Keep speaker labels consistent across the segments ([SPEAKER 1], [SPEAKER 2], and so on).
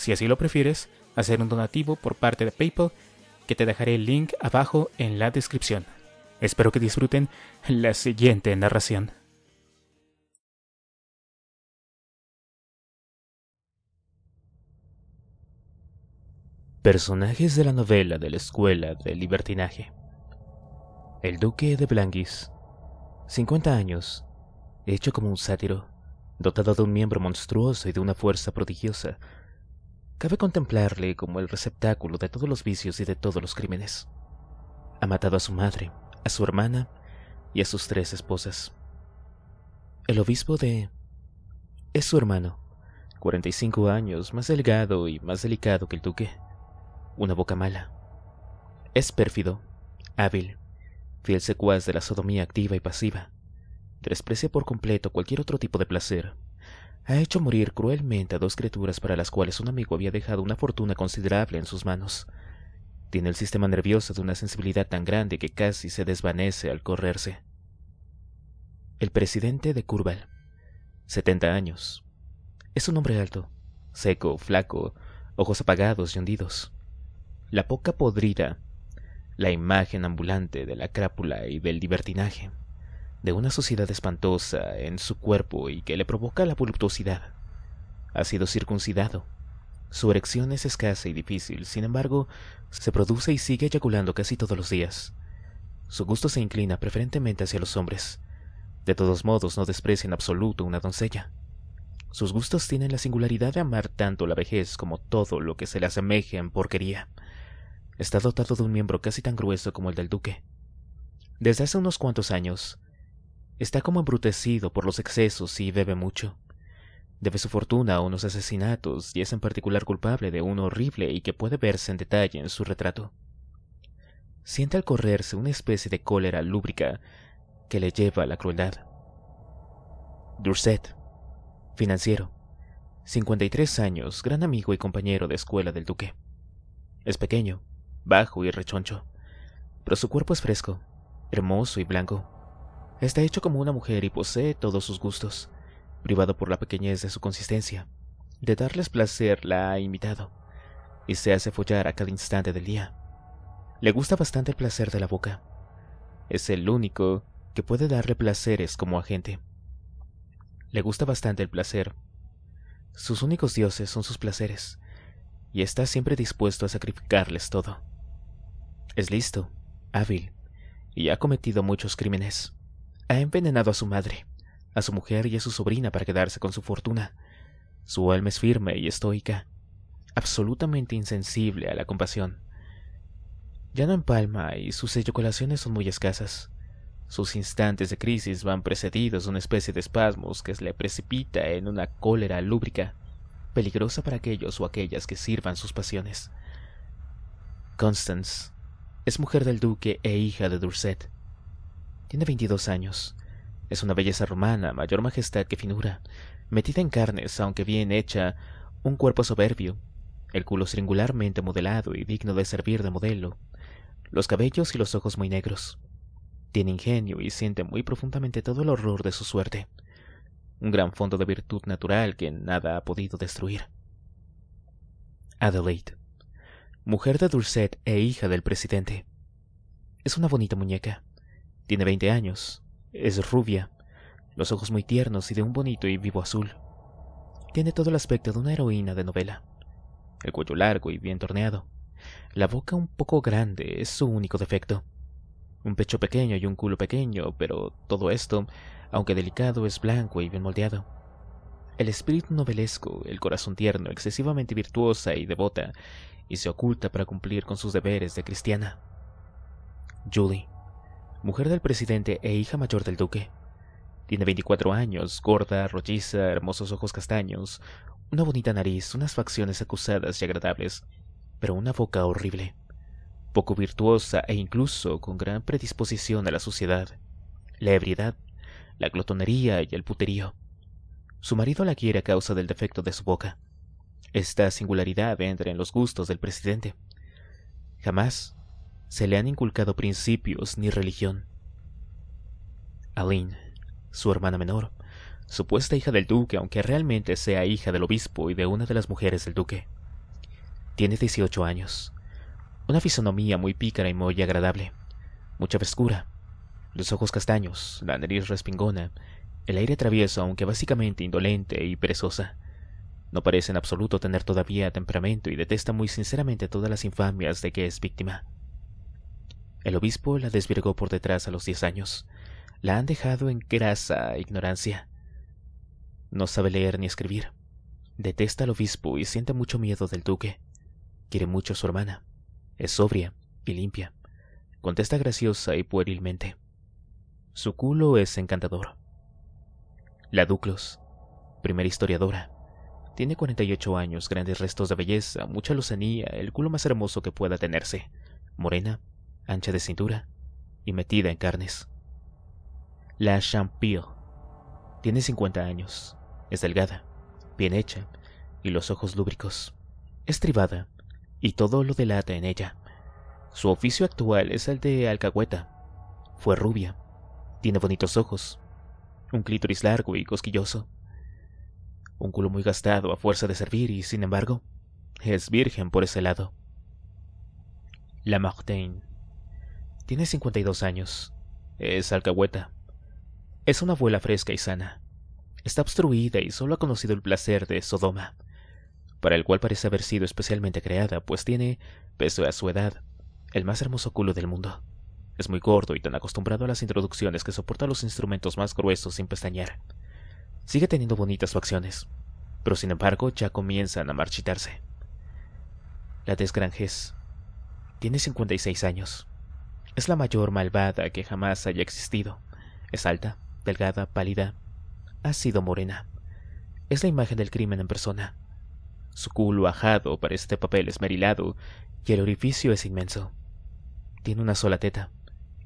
[SPEAKER 1] si así lo prefieres, hacer un donativo por parte de PayPal, que te dejaré el link abajo en la descripción. Espero que disfruten la siguiente narración. Personajes de la novela de la Escuela del Libertinaje. El Duque de Blanguis, 50 años, hecho como un sátiro, dotado de un miembro monstruoso y de una fuerza prodigiosa, Cabe contemplarle como el receptáculo de todos los vicios y de todos los crímenes. Ha matado a su madre, a su hermana y a sus tres esposas. El obispo de... es su hermano, 45 años, más delgado y más delicado que el duque. Una boca mala. Es pérfido, hábil, fiel secuaz de la sodomía activa y pasiva. Desprecia por completo cualquier otro tipo de placer ha hecho morir cruelmente a dos criaturas para las cuales un amigo había dejado una fortuna considerable en sus manos. Tiene el sistema nervioso de una sensibilidad tan grande que casi se desvanece al correrse. El presidente de Curval, 70 años. Es un hombre alto, seco, flaco, ojos apagados y hundidos. La poca podrida, la imagen ambulante de la crápula y del libertinaje de una sociedad espantosa en su cuerpo y que le provoca la voluptuosidad. Ha sido circuncidado. Su erección es escasa y difícil, sin embargo, se produce y sigue eyaculando casi todos los días. Su gusto se inclina preferentemente hacia los hombres. De todos modos, no desprecia en absoluto una doncella. Sus gustos tienen la singularidad de amar tanto la vejez como todo lo que se le asemeje en porquería. Está dotado de un miembro casi tan grueso como el del duque. Desde hace unos cuantos años, Está como embrutecido por los excesos y bebe mucho. Debe su fortuna a unos asesinatos y es en particular culpable de uno horrible y que puede verse en detalle en su retrato. Siente al correrse una especie de cólera lúbrica que le lleva a la crueldad. Durset, financiero, 53 años, gran amigo y compañero de escuela del duque. Es pequeño, bajo y rechoncho, pero su cuerpo es fresco, hermoso y blanco Está hecho como una mujer y posee todos sus gustos, privado por la pequeñez de su consistencia. De darles placer la ha imitado, y se hace follar a cada instante del día. Le gusta bastante el placer de la boca. Es el único que puede darle placeres como agente. Le gusta bastante el placer. Sus únicos dioses son sus placeres, y está siempre dispuesto a sacrificarles todo. Es listo, hábil, y ha cometido muchos crímenes ha envenenado a su madre, a su mujer y a su sobrina para quedarse con su fortuna. Su alma es firme y estoica, absolutamente insensible a la compasión. Ya no empalma y sus eyaculaciones son muy escasas. Sus instantes de crisis van precedidos de una especie de espasmos que le precipita en una cólera lúbrica, peligrosa para aquellos o aquellas que sirvan sus pasiones. Constance es mujer del duque e hija de Durset. Tiene 22 años. Es una belleza romana, mayor majestad que finura, metida en carnes, aunque bien hecha, un cuerpo soberbio, el culo singularmente modelado y digno de servir de modelo, los cabellos y los ojos muy negros. Tiene ingenio y siente muy profundamente todo el horror de su suerte, un gran fondo de virtud natural que nada ha podido destruir. Adelaide, mujer de Dulcet e hija del presidente. Es una bonita muñeca, tiene 20 años, es rubia, los ojos muy tiernos y de un bonito y vivo azul. Tiene todo el aspecto de una heroína de novela. El cuello largo y bien torneado. La boca un poco grande es su único defecto. Un pecho pequeño y un culo pequeño, pero todo esto, aunque delicado, es blanco y bien moldeado. El espíritu novelesco, el corazón tierno, excesivamente virtuosa y devota, y se oculta para cumplir con sus deberes de cristiana. Julie mujer del presidente e hija mayor del duque. Tiene 24 años, gorda, rolliza, hermosos ojos castaños, una bonita nariz, unas facciones acusadas y agradables, pero una boca horrible, poco virtuosa e incluso con gran predisposición a la suciedad, la ebriedad, la glotonería y el puterío. Su marido la quiere a causa del defecto de su boca. Esta singularidad entra en los gustos del presidente. Jamás, se le han inculcado principios ni religión. Aline, su hermana menor, supuesta hija del duque, aunque realmente sea hija del obispo y de una de las mujeres del duque. Tiene 18 años, una fisonomía muy pícara y muy agradable, mucha frescura, los ojos castaños, la nariz respingona, el aire travieso, aunque básicamente indolente y perezosa. No parece en absoluto tener todavía temperamento y detesta muy sinceramente todas las infamias de que es víctima. El obispo la desvirgó por detrás a los diez años. La han dejado en grasa ignorancia. No sabe leer ni escribir. Detesta al obispo y siente mucho miedo del duque. Quiere mucho a su hermana. Es sobria y limpia. Contesta graciosa y puerilmente. Su culo es encantador. La Duclos, primera historiadora. Tiene 48 años, grandes restos de belleza, mucha lozanía, el culo más hermoso que pueda tenerse. Morena, ancha de cintura y metida en carnes. La Champille tiene 50 años, es delgada, bien hecha y los ojos lúbricos. Es y todo lo delata en ella. Su oficio actual es el de alcahueta. Fue rubia, tiene bonitos ojos, un clítoris largo y cosquilloso, un culo muy gastado a fuerza de servir y, sin embargo, es virgen por ese lado. La martaine tiene 52 años. Es alcahueta. Es una abuela fresca y sana. Está obstruida y solo ha conocido el placer de Sodoma, para el cual parece haber sido especialmente creada, pues tiene, pese a su edad, el más hermoso culo del mundo. Es muy gordo y tan acostumbrado a las introducciones que soporta los instrumentos más gruesos sin pestañear. Sigue teniendo bonitas facciones, pero sin embargo ya comienzan a marchitarse. La desgranjez Tiene 56 años. Es la mayor malvada que jamás haya existido. Es alta, delgada, pálida. Ha sido morena. Es la imagen del crimen en persona. Su culo ajado parece este papel esmerilado y el orificio es inmenso. Tiene una sola teta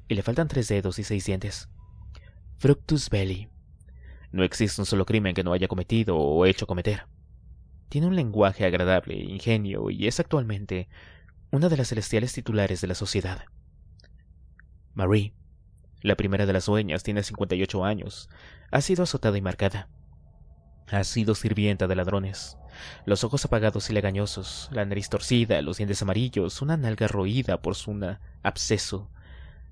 [SPEAKER 1] y le faltan tres dedos y seis dientes. Fructus belli. No existe un solo crimen que no haya cometido o hecho cometer. Tiene un lenguaje agradable, ingenio y es actualmente una de las celestiales titulares de la sociedad. Marie, la primera de las dueñas, tiene 58 años. Ha sido azotada y marcada. Ha sido sirvienta de ladrones. Los ojos apagados y legañosos, la nariz torcida, los dientes amarillos, una nalga roída por su absceso.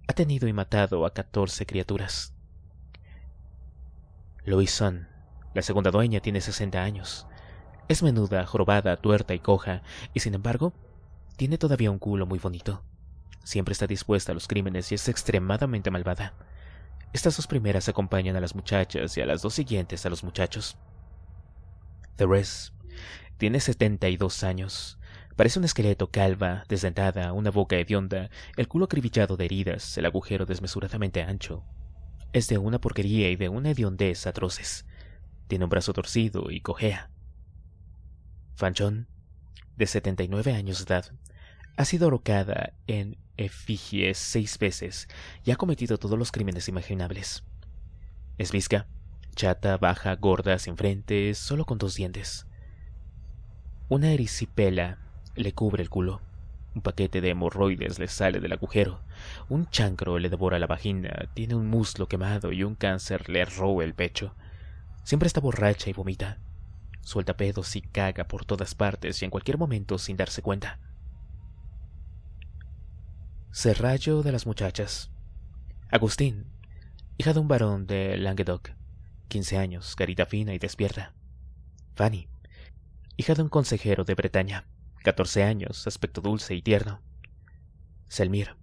[SPEAKER 1] Ha tenido y matado a 14 criaturas. Louison, la segunda dueña, tiene 60 años. Es menuda, jorobada, tuerta y coja, y sin embargo, tiene todavía un culo muy bonito. Siempre está dispuesta a los crímenes y es extremadamente malvada. Estas dos primeras acompañan a las muchachas y a las dos siguientes a los muchachos. Therese tiene 72 años. Parece un esqueleto calva, desdentada, una boca hedionda, el culo acribillado de heridas, el agujero desmesuradamente ancho. Es de una porquería y de una hediondez atroces. Tiene un brazo torcido y cojea. Fanchon, de 79 años de edad, ha sido ahorcada en efigies seis veces y ha cometido todos los crímenes imaginables. Es visca, chata, baja, gorda, sin frente, solo con dos dientes. Una erisipela le cubre el culo. Un paquete de hemorroides le sale del agujero. Un chancro le devora la vagina. Tiene un muslo quemado y un cáncer le roe el pecho. Siempre está borracha y vomita. Suelta pedos y caga por todas partes y en cualquier momento sin darse cuenta. Serrallo de las muchachas. Agustín, hija de un varón de Languedoc, 15 años, carita fina y despierta. Fanny, hija de un consejero de Bretaña, 14 años, aspecto dulce y tierno. Selmir,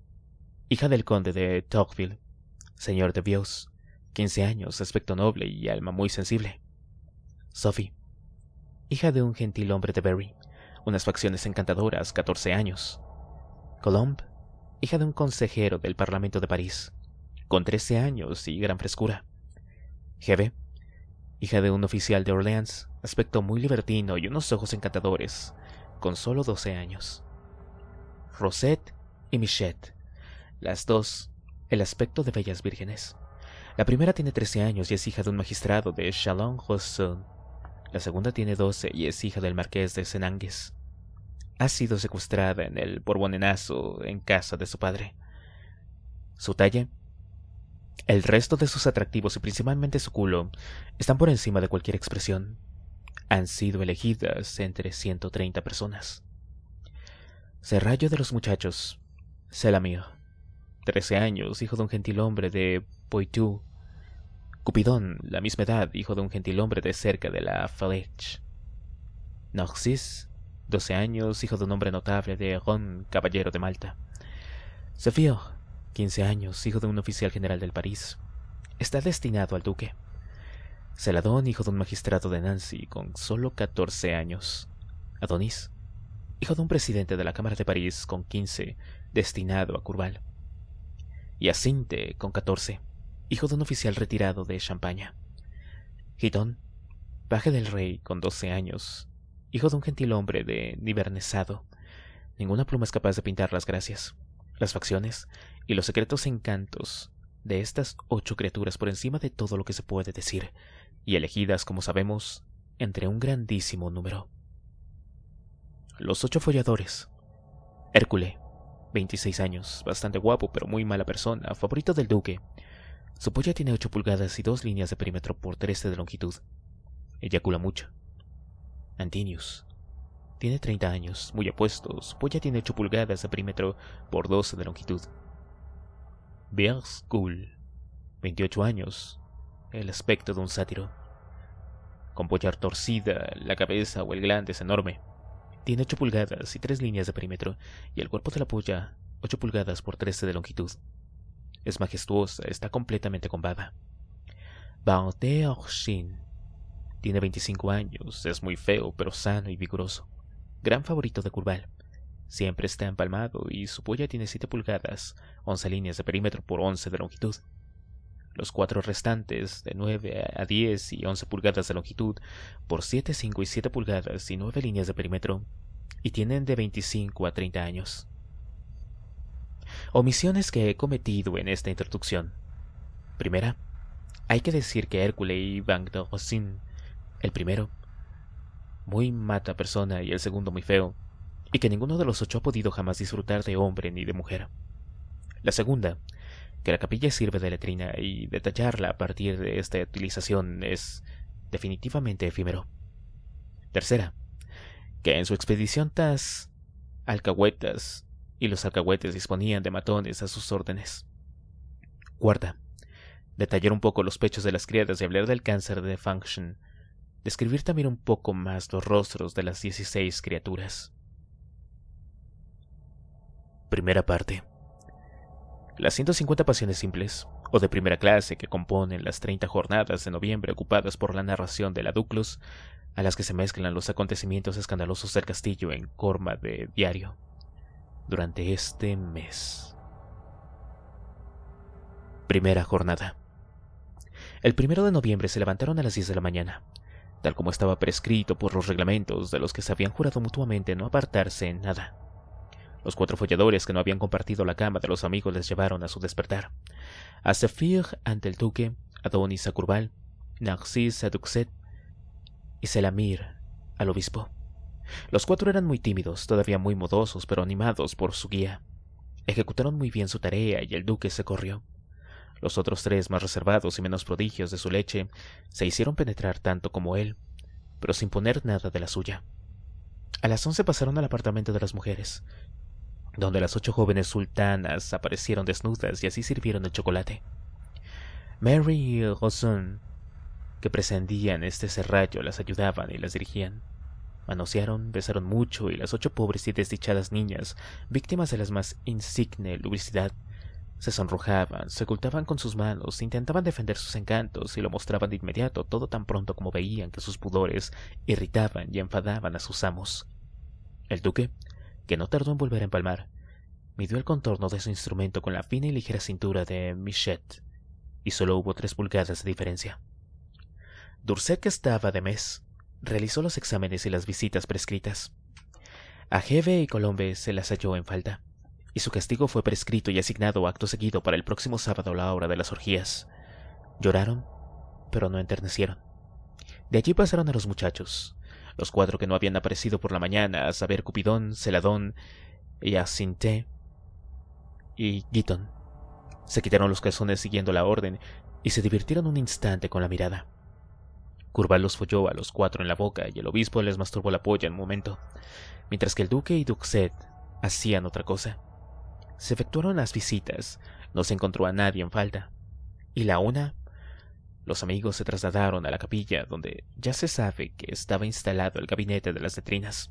[SPEAKER 1] hija del conde de Tocqueville, señor de Bios, 15 años, aspecto noble y alma muy sensible. Sophie, hija de un gentil hombre de Berry, unas facciones encantadoras, 14 años. Colomb, hija de un consejero del Parlamento de París, con 13 años y gran frescura. Jeve, hija de un oficial de Orleans, aspecto muy libertino y unos ojos encantadores, con solo 12 años. Rosette y Michette, las dos, el aspecto de bellas vírgenes. La primera tiene 13 años y es hija de un magistrado de chalon rosson La segunda tiene doce y es hija del marqués de Senangues ha sido secuestrada en el porbonenazo en casa de su padre. Su talle? el resto de sus atractivos y principalmente su culo están por encima de cualquier expresión. Han sido elegidas entre 130 personas. Serrallo de los muchachos, Selamio, 13 años, hijo de un gentilhombre de Poitou. Cupidón, la misma edad, hijo de un gentilhombre de cerca de la Falech. Noxis. 12 años, hijo de un hombre notable de Ron, caballero de Malta. Sofío 15 años, hijo de un oficial general del París. Está destinado al duque. Celadón, hijo de un magistrado de Nancy, con solo 14 años. Adonis, hijo de un presidente de la Cámara de París, con 15, destinado a Curval. Y con 14, hijo de un oficial retirado de Champaña. Gitón, paje del rey, con 12 años, hijo de un gentil hombre de Nivernesado. Ninguna pluma es capaz de pintar las gracias, las facciones y los secretos encantos de estas ocho criaturas por encima de todo lo que se puede decir, y elegidas, como sabemos, entre un grandísimo número. Los ocho folladores. Hércules, 26 años, bastante guapo pero muy mala persona, favorito del duque. Su polla tiene 8 pulgadas y dos líneas de perímetro por 13 de longitud. Eyacula mucho. Antinius. Tiene 30 años, muy apuestos, polla pues tiene 8 pulgadas de perímetro por 12 de longitud. Bears 28 años, el aspecto de un sátiro. Con polla torcida, la cabeza o el glande es enorme. Tiene 8 pulgadas y 3 líneas de perímetro, y el cuerpo de la polla, 8 pulgadas por 13 de longitud. Es majestuosa, está completamente combada. Baudeur Shin, tiene 25 años, es muy feo, pero sano y vigoroso. Gran favorito de Curval. Siempre está empalmado y su polla tiene 7 pulgadas, 11 líneas de perímetro por 11 de longitud. Los cuatro restantes, de 9 a 10 y 11 pulgadas de longitud, por 7, 5 y 7 pulgadas y 9 líneas de perímetro, y tienen de 25 a 30 años. Omisiones que he cometido en esta introducción. Primera, hay que decir que Hércules y Van el primero, muy mata persona y el segundo muy feo, y que ninguno de los ocho ha podido jamás disfrutar de hombre ni de mujer. La segunda, que la capilla sirve de letrina y detallarla a partir de esta utilización es definitivamente efímero. Tercera, que en su expedición tas alcahuetas y los alcahuetes disponían de matones a sus órdenes. Cuarta, detallar un poco los pechos de las criadas y hablar del cáncer de Function describir también un poco más los rostros de las 16 criaturas. Primera parte. Las 150 pasiones simples, o de primera clase que componen las 30 jornadas de noviembre ocupadas por la narración de la Duclos, a las que se mezclan los acontecimientos escandalosos del castillo en forma de diario, durante este mes. Primera jornada. El primero de noviembre se levantaron a las 10 de la mañana, tal como estaba prescrito por los reglamentos de los que se habían jurado mutuamente no apartarse en nada. Los cuatro folladores que no habían compartido la cama de los amigos les llevaron a su despertar. A Zephyr ante el duque, Adonis a Curval, Narcis a Duxet y Selamir al obispo. Los cuatro eran muy tímidos, todavía muy modosos, pero animados por su guía. Ejecutaron muy bien su tarea y el duque se corrió. Los otros tres, más reservados y menos prodigios de su leche, se hicieron penetrar tanto como él, pero sin poner nada de la suya. A las once pasaron al apartamento de las mujeres, donde las ocho jóvenes sultanas aparecieron desnudas y así sirvieron el chocolate. Mary y Rosun, que prescindían este serrallo, las ayudaban y las dirigían. Manosearon, besaron mucho y las ocho pobres y desdichadas niñas, víctimas de las más insigne lubricidad, se sonrojaban, se ocultaban con sus manos, intentaban defender sus encantos y lo mostraban de inmediato todo tan pronto como veían que sus pudores irritaban y enfadaban a sus amos. El duque, que no tardó en volver a empalmar, midió el contorno de su instrumento con la fina y ligera cintura de Michette, y solo hubo tres pulgadas de diferencia. Durset, que estaba de mes, realizó los exámenes y las visitas prescritas. A Jeve y Colombe se las halló en falta y su castigo fue prescrito y asignado acto seguido para el próximo sábado a la hora de las orgías. Lloraron, pero no enternecieron. De allí pasaron a los muchachos, los cuatro que no habían aparecido por la mañana, a saber Cupidón, Celadón, Yacinté y Giton. Se quitaron los calzones siguiendo la orden y se divirtieron un instante con la mirada. Curval los folló a los cuatro en la boca y el obispo les masturbó la polla en un momento, mientras que el duque y Duxet hacían otra cosa se efectuaron las visitas, no se encontró a nadie en falta. Y la una, los amigos se trasladaron a la capilla donde ya se sabe que estaba instalado el gabinete de las letrinas.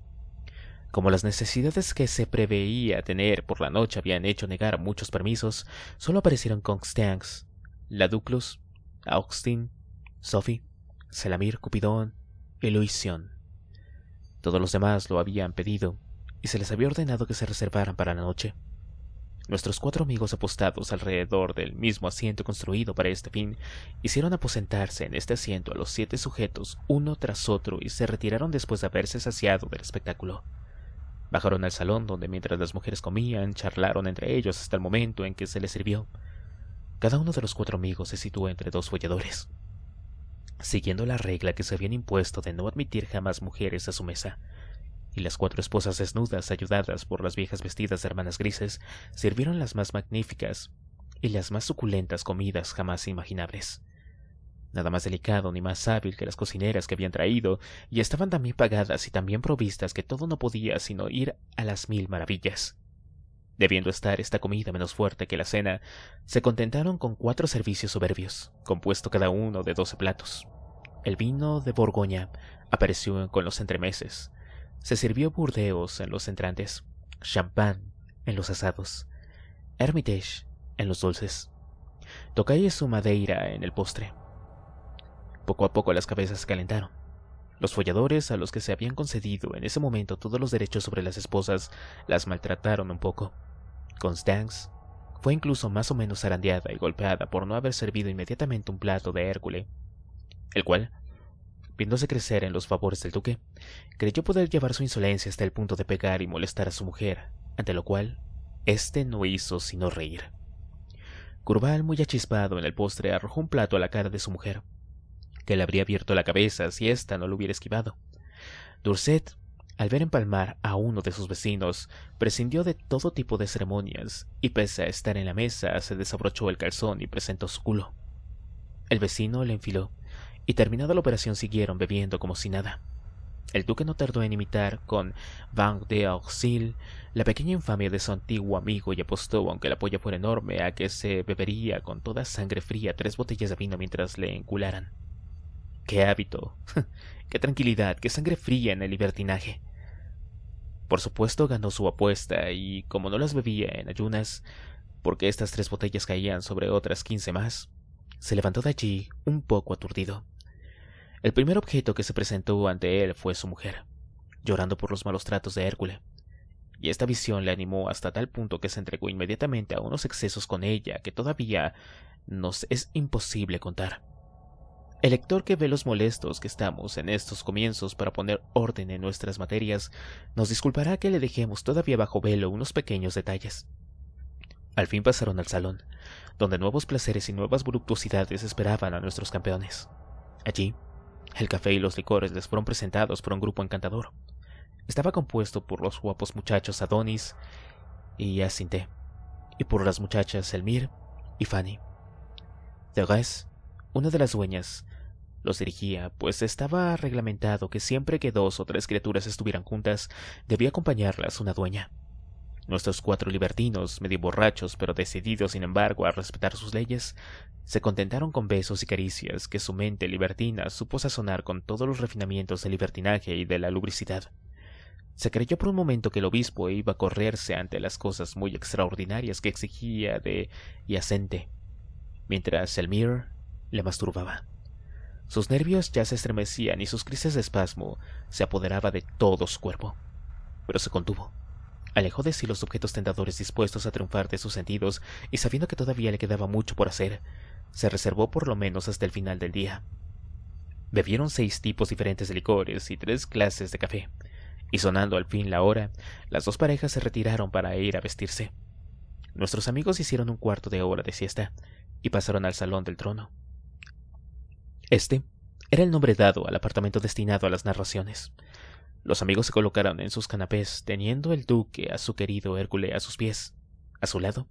[SPEAKER 1] Como las necesidades que se preveía tener por la noche habían hecho negar muchos permisos, solo aparecieron Constance, Laduclus, Austin, Sophie, Selamir Cupidón y Todos los demás lo habían pedido y se les había ordenado que se reservaran para la noche. Nuestros cuatro amigos apostados alrededor del mismo asiento construido para este fin, hicieron aposentarse en este asiento a los siete sujetos uno tras otro y se retiraron después de haberse saciado del espectáculo. Bajaron al salón donde mientras las mujeres comían, charlaron entre ellos hasta el momento en que se les sirvió. Cada uno de los cuatro amigos se situó entre dos folladores, siguiendo la regla que se habían impuesto de no admitir jamás mujeres a su mesa y las cuatro esposas desnudas, ayudadas por las viejas vestidas de hermanas grises, sirvieron las más magníficas y las más suculentas comidas jamás imaginables. Nada más delicado ni más hábil que las cocineras que habían traído, y estaban también pagadas y también provistas que todo no podía sino ir a las mil maravillas. Debiendo estar esta comida menos fuerte que la cena, se contentaron con cuatro servicios soberbios, compuesto cada uno de doce platos. El vino de Borgoña apareció con los entremeses, se sirvió Burdeos en los entrantes, champán en los asados, Hermitage en los dulces, tocalle su madeira en el postre. Poco a poco las cabezas calentaron. Los folladores a los que se habían concedido en ese momento todos los derechos sobre las esposas las maltrataron un poco. Constance fue incluso más o menos zarandeada y golpeada por no haber servido inmediatamente un plato de Hércules, el cual Viéndose crecer en los favores del duque, creyó poder llevar su insolencia hasta el punto de pegar y molestar a su mujer, ante lo cual, éste no hizo sino reír. Curval, muy achispado en el postre, arrojó un plato a la cara de su mujer, que le habría abierto la cabeza si ésta no lo hubiera esquivado. Durset, al ver empalmar a uno de sus vecinos, prescindió de todo tipo de ceremonias, y pese a estar en la mesa, se desabrochó el calzón y presentó su culo. El vecino le enfiló y terminada la operación siguieron bebiendo como si nada. El duque no tardó en imitar con Van de Auxil la pequeña infamia de su antiguo amigo y apostó, aunque la apoyo fuera enorme, a que se bebería con toda sangre fría tres botellas de vino mientras le encularan. ¡Qué hábito! ¡Qué tranquilidad! ¡Qué sangre fría en el libertinaje! Por supuesto ganó su apuesta y, como no las bebía en ayunas, porque estas tres botellas caían sobre otras quince más, se levantó de allí un poco aturdido. El primer objeto que se presentó ante él fue su mujer, llorando por los malos tratos de Hércules, y esta visión le animó hasta tal punto que se entregó inmediatamente a unos excesos con ella que todavía nos es imposible contar. El lector que ve los molestos que estamos en estos comienzos para poner orden en nuestras materias nos disculpará que le dejemos todavía bajo velo unos pequeños detalles. Al fin pasaron al salón, donde nuevos placeres y nuevas voluptuosidades esperaban a nuestros campeones. Allí, el café y los licores les fueron presentados por un grupo encantador. Estaba compuesto por los guapos muchachos Adonis y Asinte, y por las muchachas Elmir y Fanny. Therese, una de las dueñas, los dirigía, pues estaba reglamentado que siempre que dos o tres criaturas estuvieran juntas, debía acompañarlas una dueña. Nuestros cuatro libertinos, medio borrachos, pero decididos sin embargo a respetar sus leyes, se contentaron con besos y caricias que su mente libertina supo sazonar con todos los refinamientos del libertinaje y de la lubricidad. Se creyó por un momento que el obispo iba a correrse ante las cosas muy extraordinarias que exigía de Yacente, mientras el Mir le masturbaba. Sus nervios ya se estremecían y sus crisis de espasmo se apoderaba de todo su cuerpo, pero se contuvo alejó de sí los objetos tentadores dispuestos a triunfar de sus sentidos y sabiendo que todavía le quedaba mucho por hacer, se reservó por lo menos hasta el final del día. Bebieron seis tipos diferentes de licores y tres clases de café, y sonando al fin la hora, las dos parejas se retiraron para ir a vestirse. Nuestros amigos hicieron un cuarto de hora de siesta y pasaron al salón del trono. Este era el nombre dado al apartamento destinado a las narraciones, los amigos se colocaron en sus canapés, teniendo el duque a su querido Hércules a sus pies. A su lado,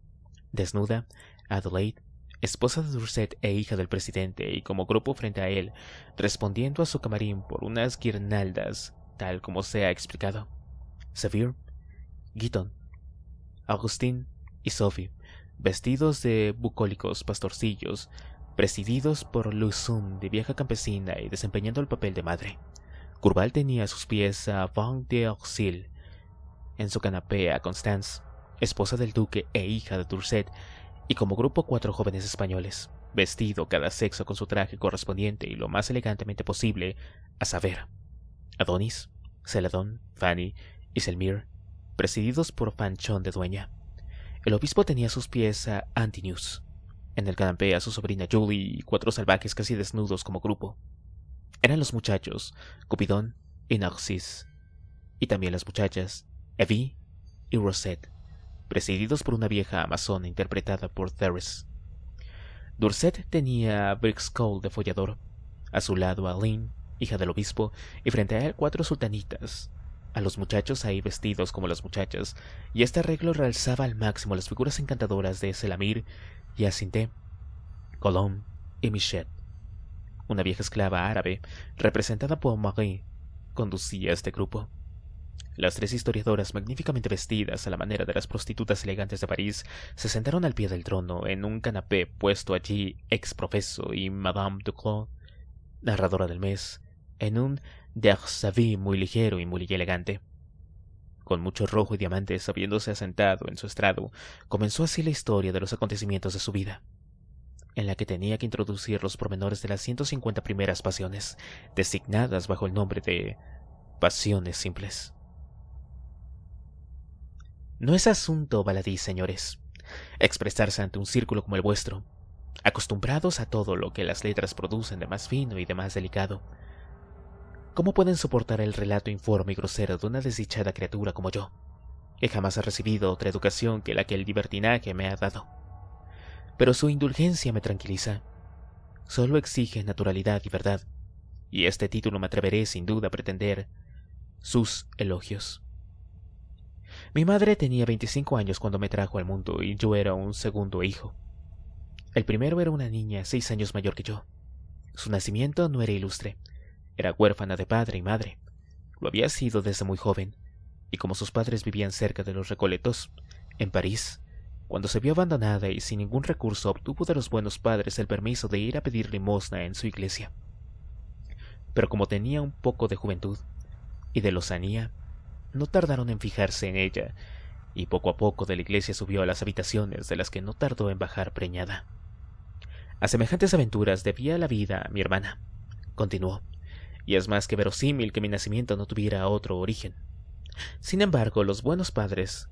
[SPEAKER 1] desnuda, Adelaide, esposa de Durset e hija del presidente, y como grupo frente a él, respondiendo a su camarín por unas guirnaldas, tal como se ha explicado. Sevier, Guiton, Agustín y Sophie, vestidos de bucólicos pastorcillos, presididos por Luzum de vieja campesina y desempeñando el papel de madre. Curval tenía a sus pies a Von de Auxil, en su canapé a Constance, esposa del duque e hija de Durset, y como grupo cuatro jóvenes españoles, vestido cada sexo con su traje correspondiente y lo más elegantemente posible, a saber, Adonis, Celadón, Fanny y Selmir, presididos por Fanchón de Dueña. El obispo tenía a sus pies a Antinius, en el canapé a su sobrina Julie y cuatro salvajes casi desnudos como grupo. Eran los muchachos, Cupidón y Narcis, y también las muchachas, Evie y Rosette, presididos por una vieja amazona interpretada por Therese. Dorset tenía a Cole de follador, a su lado a Lynn, hija del obispo, y frente a él cuatro sultanitas, a los muchachos ahí vestidos como las muchachas, y este arreglo realzaba al máximo las figuras encantadoras de Selamir, Asinté, Colón y Michette una vieja esclava árabe, representada por Marie, conducía este grupo. Las tres historiadoras, magníficamente vestidas a la manera de las prostitutas elegantes de París, se sentaron al pie del trono en un canapé puesto allí ex profeso y Madame Duclos, narradora del mes, en un d'Arsavi muy ligero y muy elegante. Con mucho rojo y diamantes, habiéndose asentado en su estrado, comenzó así la historia de los acontecimientos de su vida en la que tenía que introducir los pormenores de las 150 primeras pasiones, designadas bajo el nombre de pasiones simples. No es asunto baladí, señores, expresarse ante un círculo como el vuestro, acostumbrados a todo lo que las letras producen de más fino y de más delicado. ¿Cómo pueden soportar el relato informe y grosero de una desdichada criatura como yo, que jamás ha recibido otra educación que la que el libertinaje me ha dado? pero su indulgencia me tranquiliza. Solo exige naturalidad y verdad, y este título me atreveré sin duda a pretender sus elogios. Mi madre tenía 25 años cuando me trajo al mundo y yo era un segundo hijo. El primero era una niña seis años mayor que yo. Su nacimiento no era ilustre. Era huérfana de padre y madre. Lo había sido desde muy joven, y como sus padres vivían cerca de los Recoletos, en París, cuando se vio abandonada y sin ningún recurso, obtuvo de los buenos padres el permiso de ir a pedir limosna en su iglesia. Pero como tenía un poco de juventud y de lozanía, no tardaron en fijarse en ella, y poco a poco de la iglesia subió a las habitaciones de las que no tardó en bajar preñada. A semejantes aventuras debía la vida a mi hermana, continuó, y es más que verosímil que mi nacimiento no tuviera otro origen. Sin embargo, los buenos padres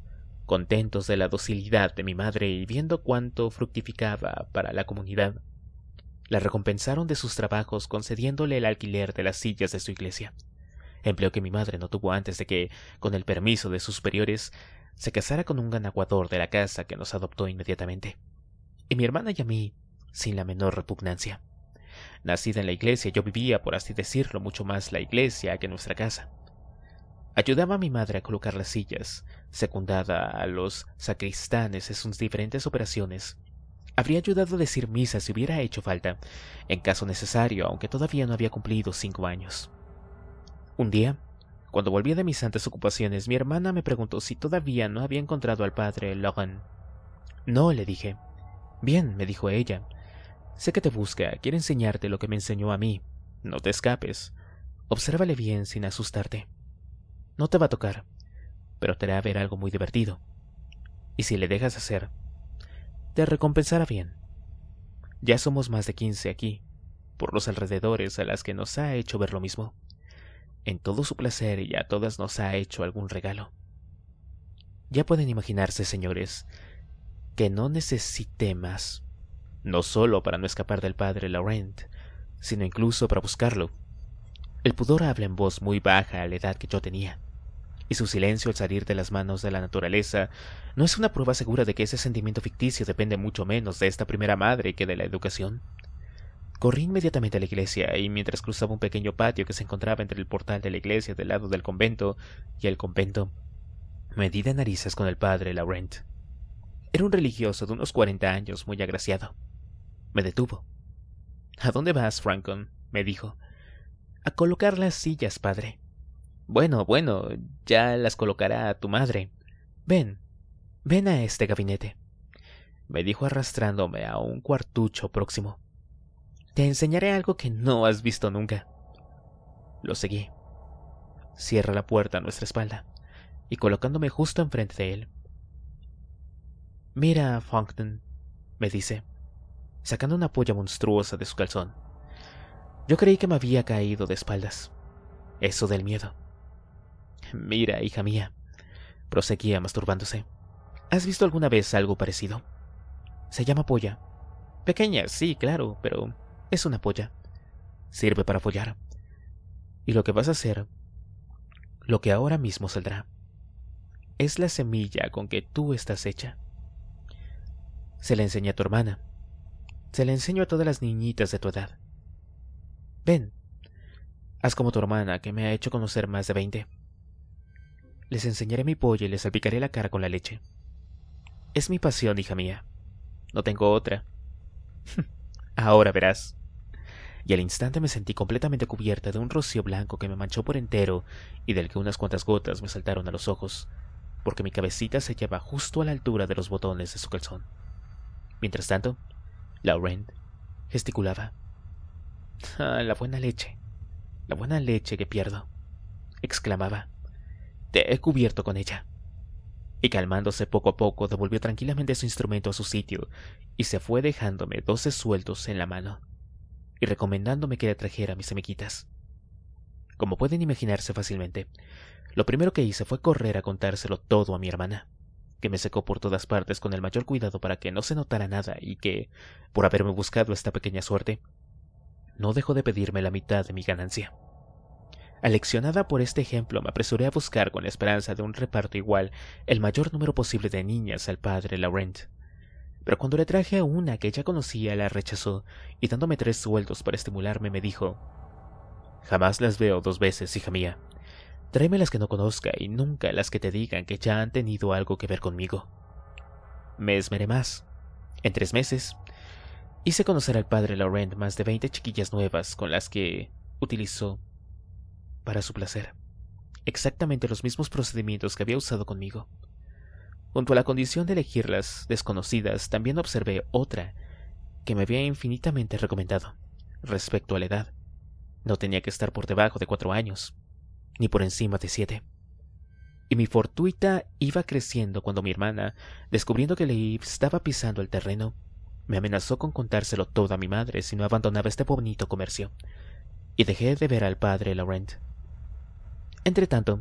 [SPEAKER 1] contentos de la docilidad de mi madre y viendo cuánto fructificaba para la comunidad. La recompensaron de sus trabajos concediéndole el alquiler de las sillas de su iglesia, empleo que mi madre no tuvo antes de que, con el permiso de sus superiores, se casara con un ganaguador de la casa que nos adoptó inmediatamente. Y mi hermana y a mí, sin la menor repugnancia. Nacida en la iglesia, yo vivía, por así decirlo, mucho más la iglesia que nuestra casa. Ayudaba a mi madre a colocar las sillas, secundada a los sacristanes en sus diferentes operaciones. Habría ayudado a decir misa si hubiera hecho falta, en caso necesario, aunque todavía no había cumplido cinco años. Un día, cuando volví de mis santas ocupaciones, mi hermana me preguntó si todavía no había encontrado al padre Logan. No, le dije. Bien, me dijo ella. Sé que te busca, quiere enseñarte lo que me enseñó a mí. No te escapes. Obsérvale bien sin asustarte. No te va a tocar, pero te hará ver algo muy divertido. Y si le dejas hacer, te recompensará bien. Ya somos más de quince aquí, por los alrededores a las que nos ha hecho ver lo mismo. En todo su placer y a todas nos ha hecho algún regalo. Ya pueden imaginarse, señores, que no necesité más, no solo para no escapar del padre Laurent, sino incluso para buscarlo. El pudor habla en voz muy baja a la edad que yo tenía y su silencio al salir de las manos de la naturaleza no es una prueba segura de que ese sentimiento ficticio depende mucho menos de esta primera madre que de la educación. Corrí inmediatamente a la iglesia y mientras cruzaba un pequeño patio que se encontraba entre el portal de la iglesia del lado del convento y el convento, me di de narices con el padre Laurent. Era un religioso de unos cuarenta años muy agraciado. Me detuvo. ¿A dónde vas, Francon? me dijo. A colocar las sillas, padre. Bueno, bueno, ya las colocará tu madre. Ven, ven a este gabinete, me dijo arrastrándome a un cuartucho próximo. Te enseñaré algo que no has visto nunca. Lo seguí. Cierra la puerta a nuestra espalda y colocándome justo enfrente de él. Mira, Funkton, me dice, sacando una polla monstruosa de su calzón. Yo creí que me había caído de espaldas. Eso del miedo. Mira, hija mía, proseguía masturbándose. ¿Has visto alguna vez algo parecido? Se llama polla. Pequeña, sí, claro, pero es una polla. Sirve para follar. Y lo que vas a hacer, lo que ahora mismo saldrá, es la semilla con que tú estás hecha. Se la enseña a tu hermana. Se la enseño a todas las niñitas de tu edad. Ven, haz como tu hermana que me ha hecho conocer más de veinte. Les enseñaré mi pollo y les salpicaré la cara con la leche. Es mi pasión, hija mía. No tengo otra. Ahora verás. Y al instante me sentí completamente cubierta de un rocío blanco que me manchó por entero y del que unas cuantas gotas me saltaron a los ojos, porque mi cabecita se hallaba justo a la altura de los botones de su calzón. Mientras tanto, Laurent gesticulaba. Ah, la buena leche. La buena leche que pierdo. exclamaba he cubierto con ella. Y calmándose poco a poco, devolvió tranquilamente su instrumento a su sitio y se fue dejándome doce sueltos en la mano y recomendándome que le trajera mis semiquitas. Como pueden imaginarse fácilmente, lo primero que hice fue correr a contárselo todo a mi hermana, que me secó por todas partes con el mayor cuidado para que no se notara nada y que, por haberme buscado esta pequeña suerte, no dejó de pedirme la mitad de mi ganancia. Aleccionada por este ejemplo, me apresuré a buscar con la esperanza de un reparto igual el mayor número posible de niñas al padre Laurent. Pero cuando le traje a una que ya conocía, la rechazó, y dándome tres sueldos para estimularme, me dijo Jamás las veo dos veces, hija mía. Tráeme las que no conozca y nunca las que te digan que ya han tenido algo que ver conmigo. Me esmeré más. En tres meses, hice conocer al padre Laurent más de veinte chiquillas nuevas con las que utilizó para su placer. Exactamente los mismos procedimientos que había usado conmigo. Junto a la condición de elegirlas desconocidas, también observé otra que me había infinitamente recomendado respecto a la edad. No tenía que estar por debajo de cuatro años, ni por encima de siete. Y mi fortuita iba creciendo cuando mi hermana, descubriendo que le estaba pisando el terreno, me amenazó con contárselo todo a mi madre si no abandonaba este bonito comercio. Y dejé de ver al padre Laurent. Entretanto,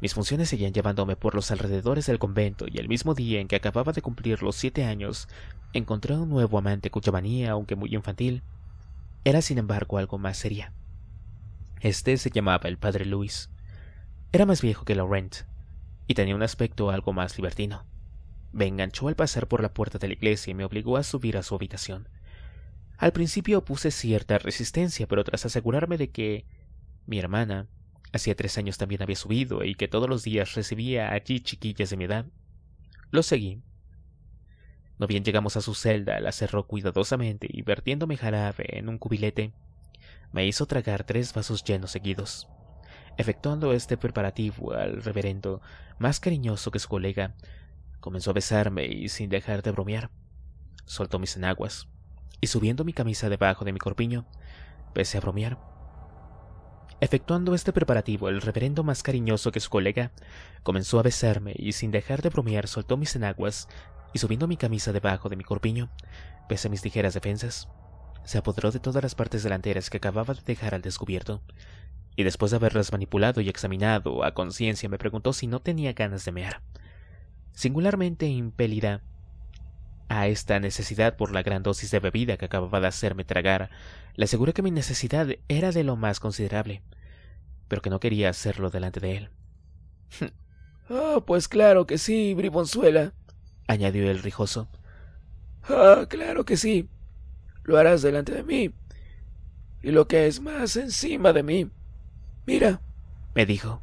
[SPEAKER 1] mis funciones seguían llevándome por los alrededores del convento y el mismo día en que acababa de cumplir los siete años, encontré un nuevo amante cuya manía, aunque muy infantil, era sin embargo algo más seria. Este se llamaba el padre Luis. Era más viejo que Laurent y tenía un aspecto algo más libertino. Me enganchó al pasar por la puerta de la iglesia y me obligó a subir a su habitación. Al principio puse cierta resistencia, pero tras asegurarme de que mi hermana hacía tres años también había subido y que todos los días recibía allí chiquillas de mi edad, lo seguí. No bien llegamos a su celda, la cerró cuidadosamente y vertiéndome jarabe en un cubilete, me hizo tragar tres vasos llenos seguidos. Efectuando este preparativo al reverendo, más cariñoso que su colega, comenzó a besarme y sin dejar de bromear, soltó mis enaguas y subiendo mi camisa debajo de mi corpiño, pese a bromear Efectuando este preparativo, el reverendo más cariñoso que su colega comenzó a besarme y sin dejar de bromear soltó mis enaguas y subiendo mi camisa debajo de mi corpiño, pese a mis ligeras defensas, se apoderó de todas las partes delanteras que acababa de dejar al descubierto y después de haberlas manipulado y examinado a conciencia me preguntó si no tenía ganas de mear. Singularmente impelida a esta necesidad por la gran dosis de bebida que acababa de hacerme tragar, le aseguré que mi necesidad era de lo más considerable, pero que no quería hacerlo delante de él.
[SPEAKER 2] Ah, pues claro que sí, bribonzuela,
[SPEAKER 1] añadió el rijoso.
[SPEAKER 2] Ah, claro que sí. Lo harás delante de mí. Y lo que es más encima de mí. Mira,
[SPEAKER 1] me dijo,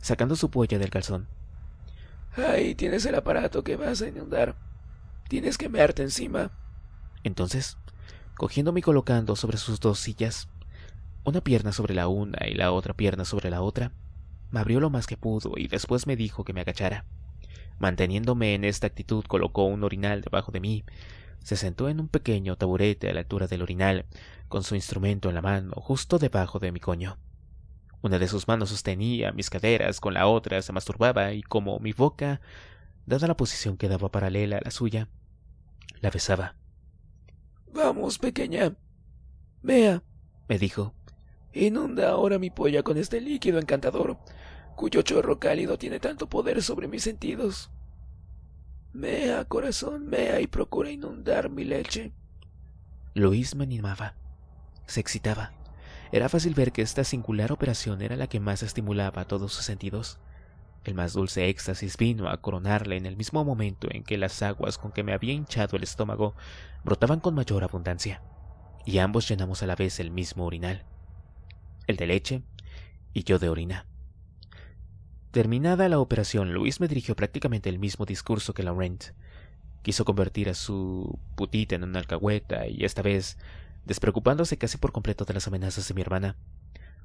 [SPEAKER 1] sacando su polla del calzón.
[SPEAKER 2] Ahí tienes el aparato que vas a inundar. Tienes que mearte encima.
[SPEAKER 1] Entonces, cogiéndome y colocando sobre sus dos sillas, una pierna sobre la una y la otra pierna sobre la otra, me abrió lo más que pudo y después me dijo que me agachara. Manteniéndome en esta actitud, colocó un orinal debajo de mí, se sentó en un pequeño taburete a la altura del orinal, con su instrumento en la mano, justo debajo de mi coño. Una de sus manos sostenía mis caderas, con la otra se masturbaba y como mi boca, dada la posición que daba paralela a la suya, la besaba.
[SPEAKER 2] Vamos, pequeña. Mea», me dijo. Inunda ahora mi polla con este líquido encantador, cuyo chorro cálido tiene tanto poder sobre mis sentidos. Mea, corazón, mea y procura inundar mi leche.
[SPEAKER 1] Luis me animaba. Se excitaba. Era fácil ver que esta singular operación era la que más estimulaba todos sus sentidos. El más dulce éxtasis vino a coronarle en el mismo momento en que las aguas con que me había hinchado el estómago brotaban con mayor abundancia, y ambos llenamos a la vez el mismo orinal, el de leche y yo de orina. Terminada la operación, Luis me dirigió prácticamente el mismo discurso que Laurent. Quiso convertir a su putita en una alcahueta y esta vez, despreocupándose casi por completo de las amenazas de mi hermana,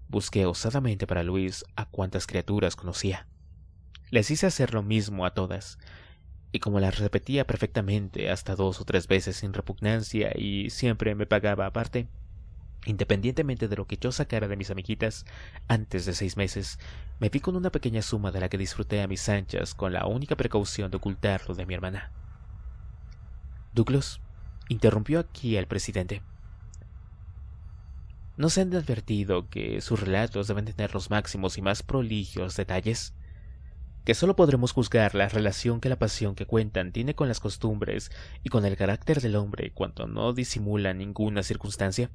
[SPEAKER 1] busqué osadamente para Luis a cuantas criaturas conocía. Les hice hacer lo mismo a todas, y como las repetía perfectamente hasta dos o tres veces sin repugnancia y siempre me pagaba aparte, independientemente de lo que yo sacara de mis amiguitas, antes de seis meses, me vi con una pequeña suma de la que disfruté a mis anchas con la única precaución de ocultarlo de mi hermana. Douglas interrumpió aquí al presidente. ¿No se han advertido que sus relatos deben tener los máximos y más prolijos detalles? que solo podremos juzgar la relación que la pasión que cuentan tiene con las costumbres y con el carácter del hombre cuando no disimula ninguna circunstancia?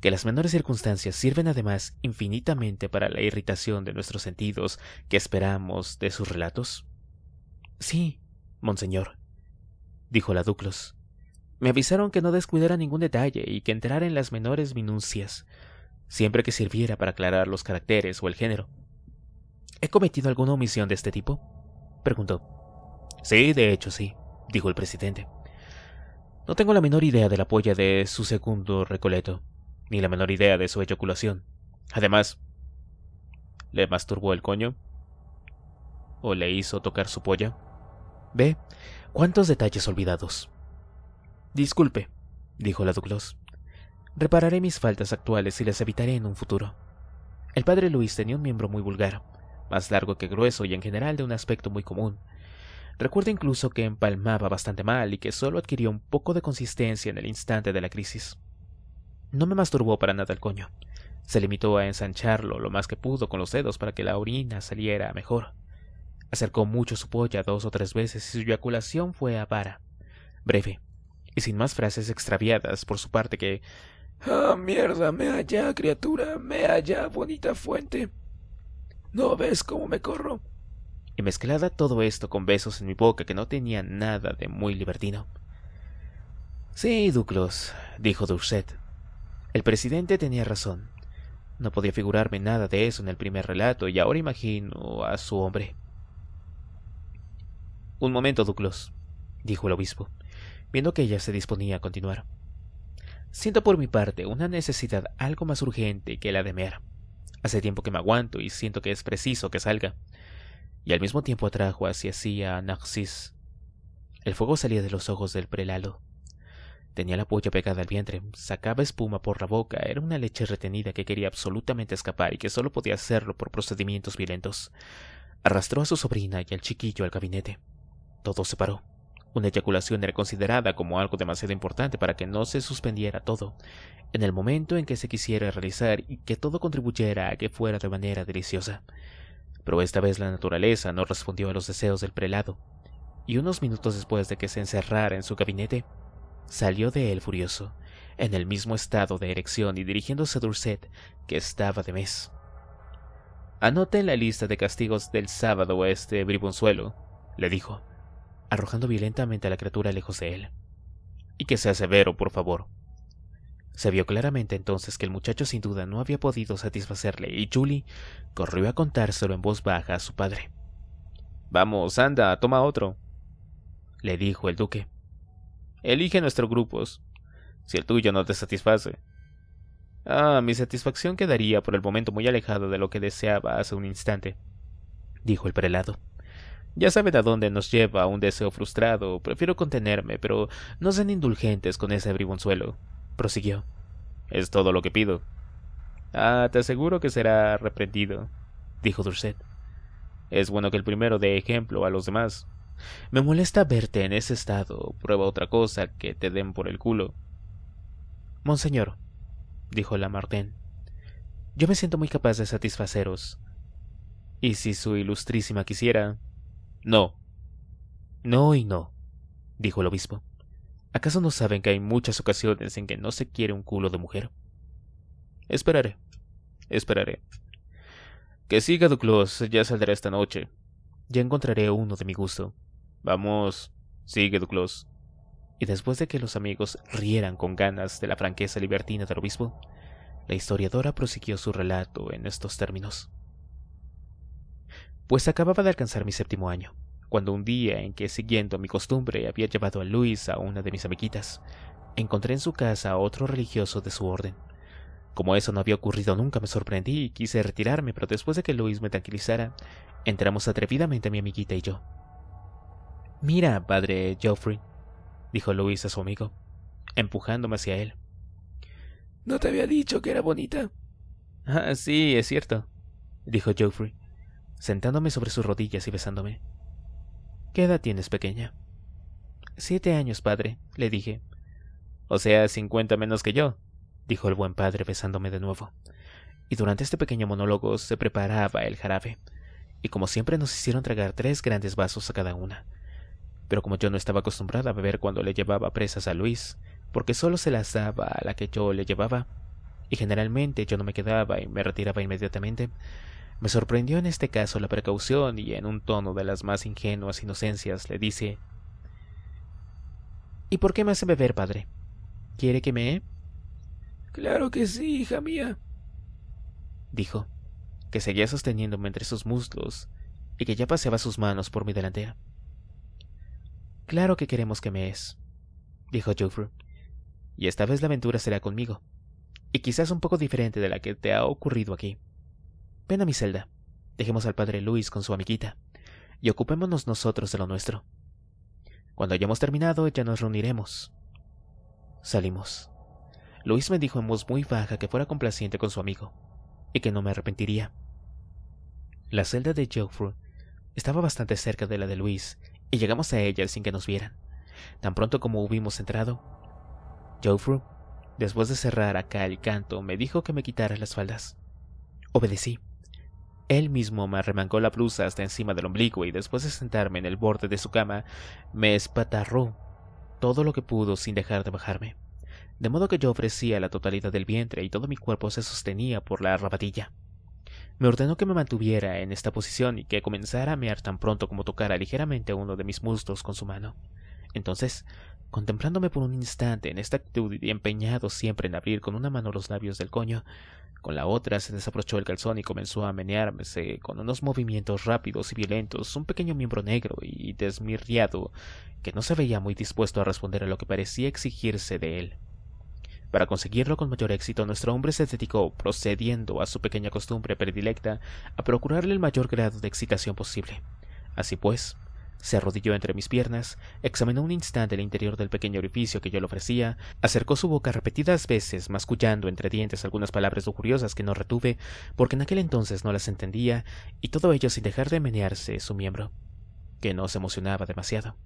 [SPEAKER 1] que las menores circunstancias sirven además infinitamente para la irritación de nuestros sentidos que esperamos de sus relatos? Sí, monseñor, dijo la Duclos. Me avisaron que no descuidara ningún detalle y que entrara en las menores minucias, siempre que sirviera para aclarar los caracteres o el género. ¿He cometido alguna omisión de este tipo? preguntó. Sí, de hecho sí, dijo el presidente. No tengo la menor idea de la polla de su segundo recoleto, ni la menor idea de su eyaculación. Además, ¿le masturbó el coño? ¿O le hizo tocar su polla? Ve, cuántos detalles olvidados. Disculpe, dijo la Douglas. Repararé mis faltas actuales y las evitaré en un futuro. El padre Luis tenía un miembro muy vulgar, más largo que grueso y en general de un aspecto muy común. Recuerdo incluso que empalmaba bastante mal y que solo adquirió un poco de consistencia en el instante de la crisis. No me masturbó para nada el coño. Se limitó a ensancharlo lo más que pudo con los dedos para que la orina saliera mejor. Acercó mucho su polla dos o tres veces y su eyaculación fue vara. breve, y sin más frases extraviadas por su parte que
[SPEAKER 2] Ah, mierda, me allá, criatura, me allá, bonita fuente. ¿No ves cómo me corro?
[SPEAKER 1] Y mezclada todo esto con besos en mi boca que no tenía nada de muy libertino. Sí, Duclos, dijo Durset. El presidente tenía razón. No podía figurarme nada de eso en el primer relato y ahora imagino a su hombre. Un momento, Duclos, dijo el obispo, viendo que ella se disponía a continuar. Siento por mi parte una necesidad algo más urgente que la de Mera. Hace tiempo que me aguanto y siento que es preciso que salga. Y al mismo tiempo atrajo hacia sí a Narcis. El fuego salía de los ojos del prelado. Tenía la polla pegada al vientre, sacaba espuma por la boca, era una leche retenida que quería absolutamente escapar y que solo podía hacerlo por procedimientos violentos. Arrastró a su sobrina y al chiquillo al gabinete. Todo se paró. Una eyaculación era considerada como algo demasiado importante para que no se suspendiera todo, en el momento en que se quisiera realizar y que todo contribuyera a que fuera de manera deliciosa. Pero esta vez la naturaleza no respondió a los deseos del prelado, y unos minutos después de que se encerrara en su gabinete, salió de él furioso, en el mismo estado de erección y dirigiéndose a Dulcet que estaba de mes. Anote en la lista de castigos del sábado este bribonzuelo, le dijo arrojando violentamente a la criatura lejos de él. Y que sea severo, por favor. Se vio claramente entonces que el muchacho sin duda no había podido satisfacerle, y Julie corrió a contárselo en voz baja a su padre. Vamos, anda, toma otro, le dijo el duque. Elige nuestros grupos, si el tuyo no te satisface. Ah, mi satisfacción quedaría por el momento muy alejada de lo que deseaba hace un instante, dijo el prelado. Ya saben a dónde nos lleva un deseo frustrado. Prefiero contenerme, pero no sean indulgentes con ese bribonzuelo. Prosiguió. Es todo lo que pido. Ah, te aseguro que será reprendido, dijo Durset. Es bueno que el primero dé ejemplo a los demás. Me molesta verte en ese estado. Prueba otra cosa que te den por el culo. Monseñor, dijo Lamartine, yo me siento muy capaz de satisfaceros. Y si su ilustrísima quisiera, no. No y no, dijo el obispo. ¿Acaso no saben que hay muchas ocasiones en que no se quiere un culo de mujer? Esperaré. Esperaré. Que siga Duclos, ya saldrá esta noche. Ya encontraré uno de mi gusto. Vamos, sigue Duclos. Y después de que los amigos rieran con ganas de la franqueza libertina del obispo, la historiadora prosiguió su relato en estos términos pues acababa de alcanzar mi séptimo año, cuando un día en que, siguiendo mi costumbre, había llevado a Luis a una de mis amiguitas, encontré en su casa a otro religioso de su orden. Como eso no había ocurrido nunca, me sorprendí y quise retirarme, pero después de que Luis me tranquilizara, entramos atrevidamente mi amiguita y yo. Mira, padre Geoffrey, dijo Luis a su amigo, empujándome hacia él.
[SPEAKER 2] ¿No te había dicho que era bonita?
[SPEAKER 1] Ah, sí, es cierto, dijo Geoffrey sentándome sobre sus rodillas y besándome. ¿Qué edad tienes, pequeña? Siete años, padre, le dije. O sea, cincuenta menos que yo, dijo el buen padre besándome de nuevo. Y durante este pequeño monólogo se preparaba el jarabe, y como siempre nos hicieron tragar tres grandes vasos a cada una. Pero como yo no estaba acostumbrada a beber cuando le llevaba presas a Luis, porque solo se las daba a la que yo le llevaba, y generalmente yo no me quedaba y me retiraba inmediatamente, me sorprendió en este caso la precaución y en un tono de las más ingenuas inocencias le dice ¿Y por qué me hace beber, padre? ¿Quiere que me...
[SPEAKER 2] Claro que sí, hija mía,
[SPEAKER 1] dijo, que seguía sosteniéndome entre sus muslos y que ya paseaba sus manos por mi delantera. Claro que queremos que me es, dijo Joffrey, y esta vez la aventura será conmigo, y quizás un poco diferente de la que te ha ocurrido aquí. Ven a mi celda. Dejemos al padre Luis con su amiguita y ocupémonos nosotros de lo nuestro. Cuando hayamos terminado, ya nos reuniremos. Salimos. Luis me dijo en voz muy baja que fuera complaciente con su amigo y que no me arrepentiría. La celda de Geoffrey estaba bastante cerca de la de Luis y llegamos a ella sin que nos vieran. Tan pronto como hubimos entrado, Geoffrey, después de cerrar acá el canto, me dijo que me quitara las faldas. Obedecí. Él mismo me arremangó la blusa hasta encima del ombligo y después de sentarme en el borde de su cama, me espatarró todo lo que pudo sin dejar de bajarme. De modo que yo ofrecía la totalidad del vientre y todo mi cuerpo se sostenía por la rabatilla. Me ordenó que me mantuviera en esta posición y que comenzara a mear tan pronto como tocara ligeramente uno de mis muslos con su mano. Entonces, contemplándome por un instante en esta actitud y empeñado siempre en abrir con una mano los labios del coño, con la otra se desaprochó el calzón y comenzó a menearse con unos movimientos rápidos y violentos un pequeño miembro negro y desmirriado que no se veía muy dispuesto a responder a lo que parecía exigirse de él. Para conseguirlo con mayor éxito, nuestro hombre se dedicó, procediendo a su pequeña costumbre predilecta, a procurarle el mayor grado de excitación posible. Así pues, se arrodilló entre mis piernas, examinó un instante el interior del pequeño orificio que yo le ofrecía, acercó su boca repetidas veces, mascullando entre dientes algunas palabras lujuriosas que no retuve, porque en aquel entonces no las entendía, y todo ello sin dejar de menearse su miembro, que no se emocionaba demasiado.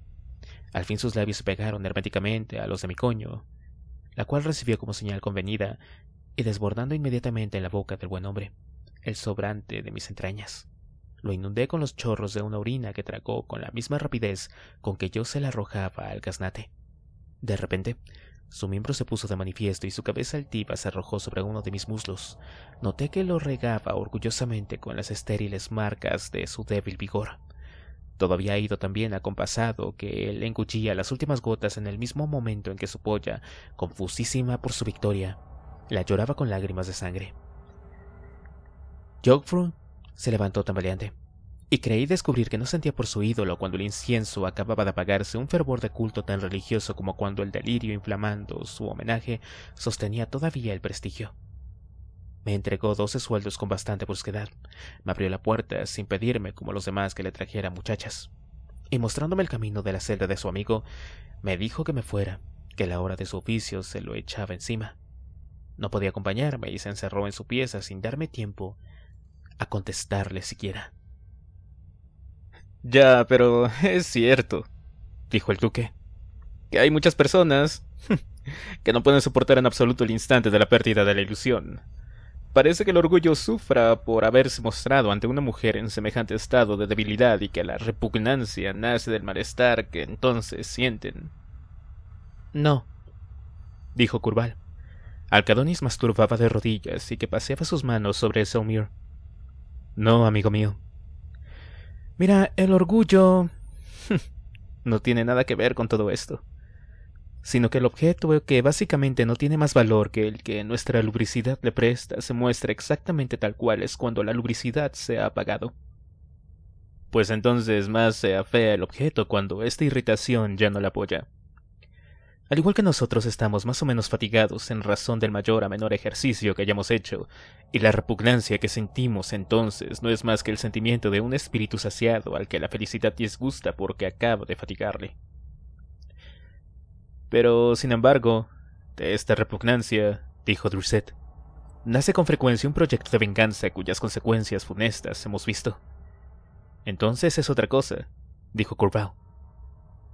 [SPEAKER 1] Al fin sus labios se pegaron herméticamente a los de mi coño, la cual recibió como señal convenida, y desbordando inmediatamente en la boca del buen hombre, el sobrante de mis entrañas. Lo inundé con los chorros de una orina que tragó con la misma rapidez con que yo se la arrojaba al gaznate. De repente, su miembro se puso de manifiesto y su cabeza altiva se arrojó sobre uno de mis muslos. Noté que lo regaba orgullosamente con las estériles marcas de su débil vigor. Todavía había ido tan bien acompasado que él engullía las últimas gotas en el mismo momento en que su polla, confusísima por su victoria, la lloraba con lágrimas de sangre. Se levantó tambaleante. Y creí descubrir que no sentía por su ídolo cuando el incienso acababa de apagarse un fervor de culto tan religioso como cuando el delirio inflamando su homenaje sostenía todavía el prestigio. Me entregó doce sueldos con bastante brusquedad. Me abrió la puerta sin pedirme como los demás que le trajera muchachas. Y mostrándome el camino de la celda de su amigo, me dijo que me fuera, que la hora de su oficio se lo echaba encima. No podía acompañarme y se encerró en su pieza sin darme tiempo a contestarle siquiera. Ya, pero es cierto, dijo el duque, que hay muchas personas que no pueden soportar en absoluto el instante de la pérdida de la ilusión. Parece que el orgullo sufra por haberse mostrado ante una mujer en semejante estado de debilidad y que la repugnancia nace del malestar que entonces sienten. No, dijo Curval. Alcadonis masturbaba de rodillas y que paseaba sus manos sobre Saumur. No, amigo mío. Mira, el orgullo no tiene nada que ver con todo esto, sino que el objeto que básicamente no tiene más valor que el que nuestra lubricidad le presta se muestra exactamente tal cual es cuando la lubricidad se ha apagado. Pues entonces más se afea el objeto cuando esta irritación ya no la apoya. Al igual que nosotros estamos más o menos fatigados en razón del mayor a menor ejercicio que hayamos hecho, y la repugnancia que sentimos entonces no es más que el sentimiento de un espíritu saciado al que la felicidad disgusta porque acaba de fatigarle. Pero, sin embargo, de esta repugnancia, dijo Drusset, nace con frecuencia un proyecto de venganza cuyas consecuencias funestas hemos visto. Entonces es otra cosa, dijo Corbau.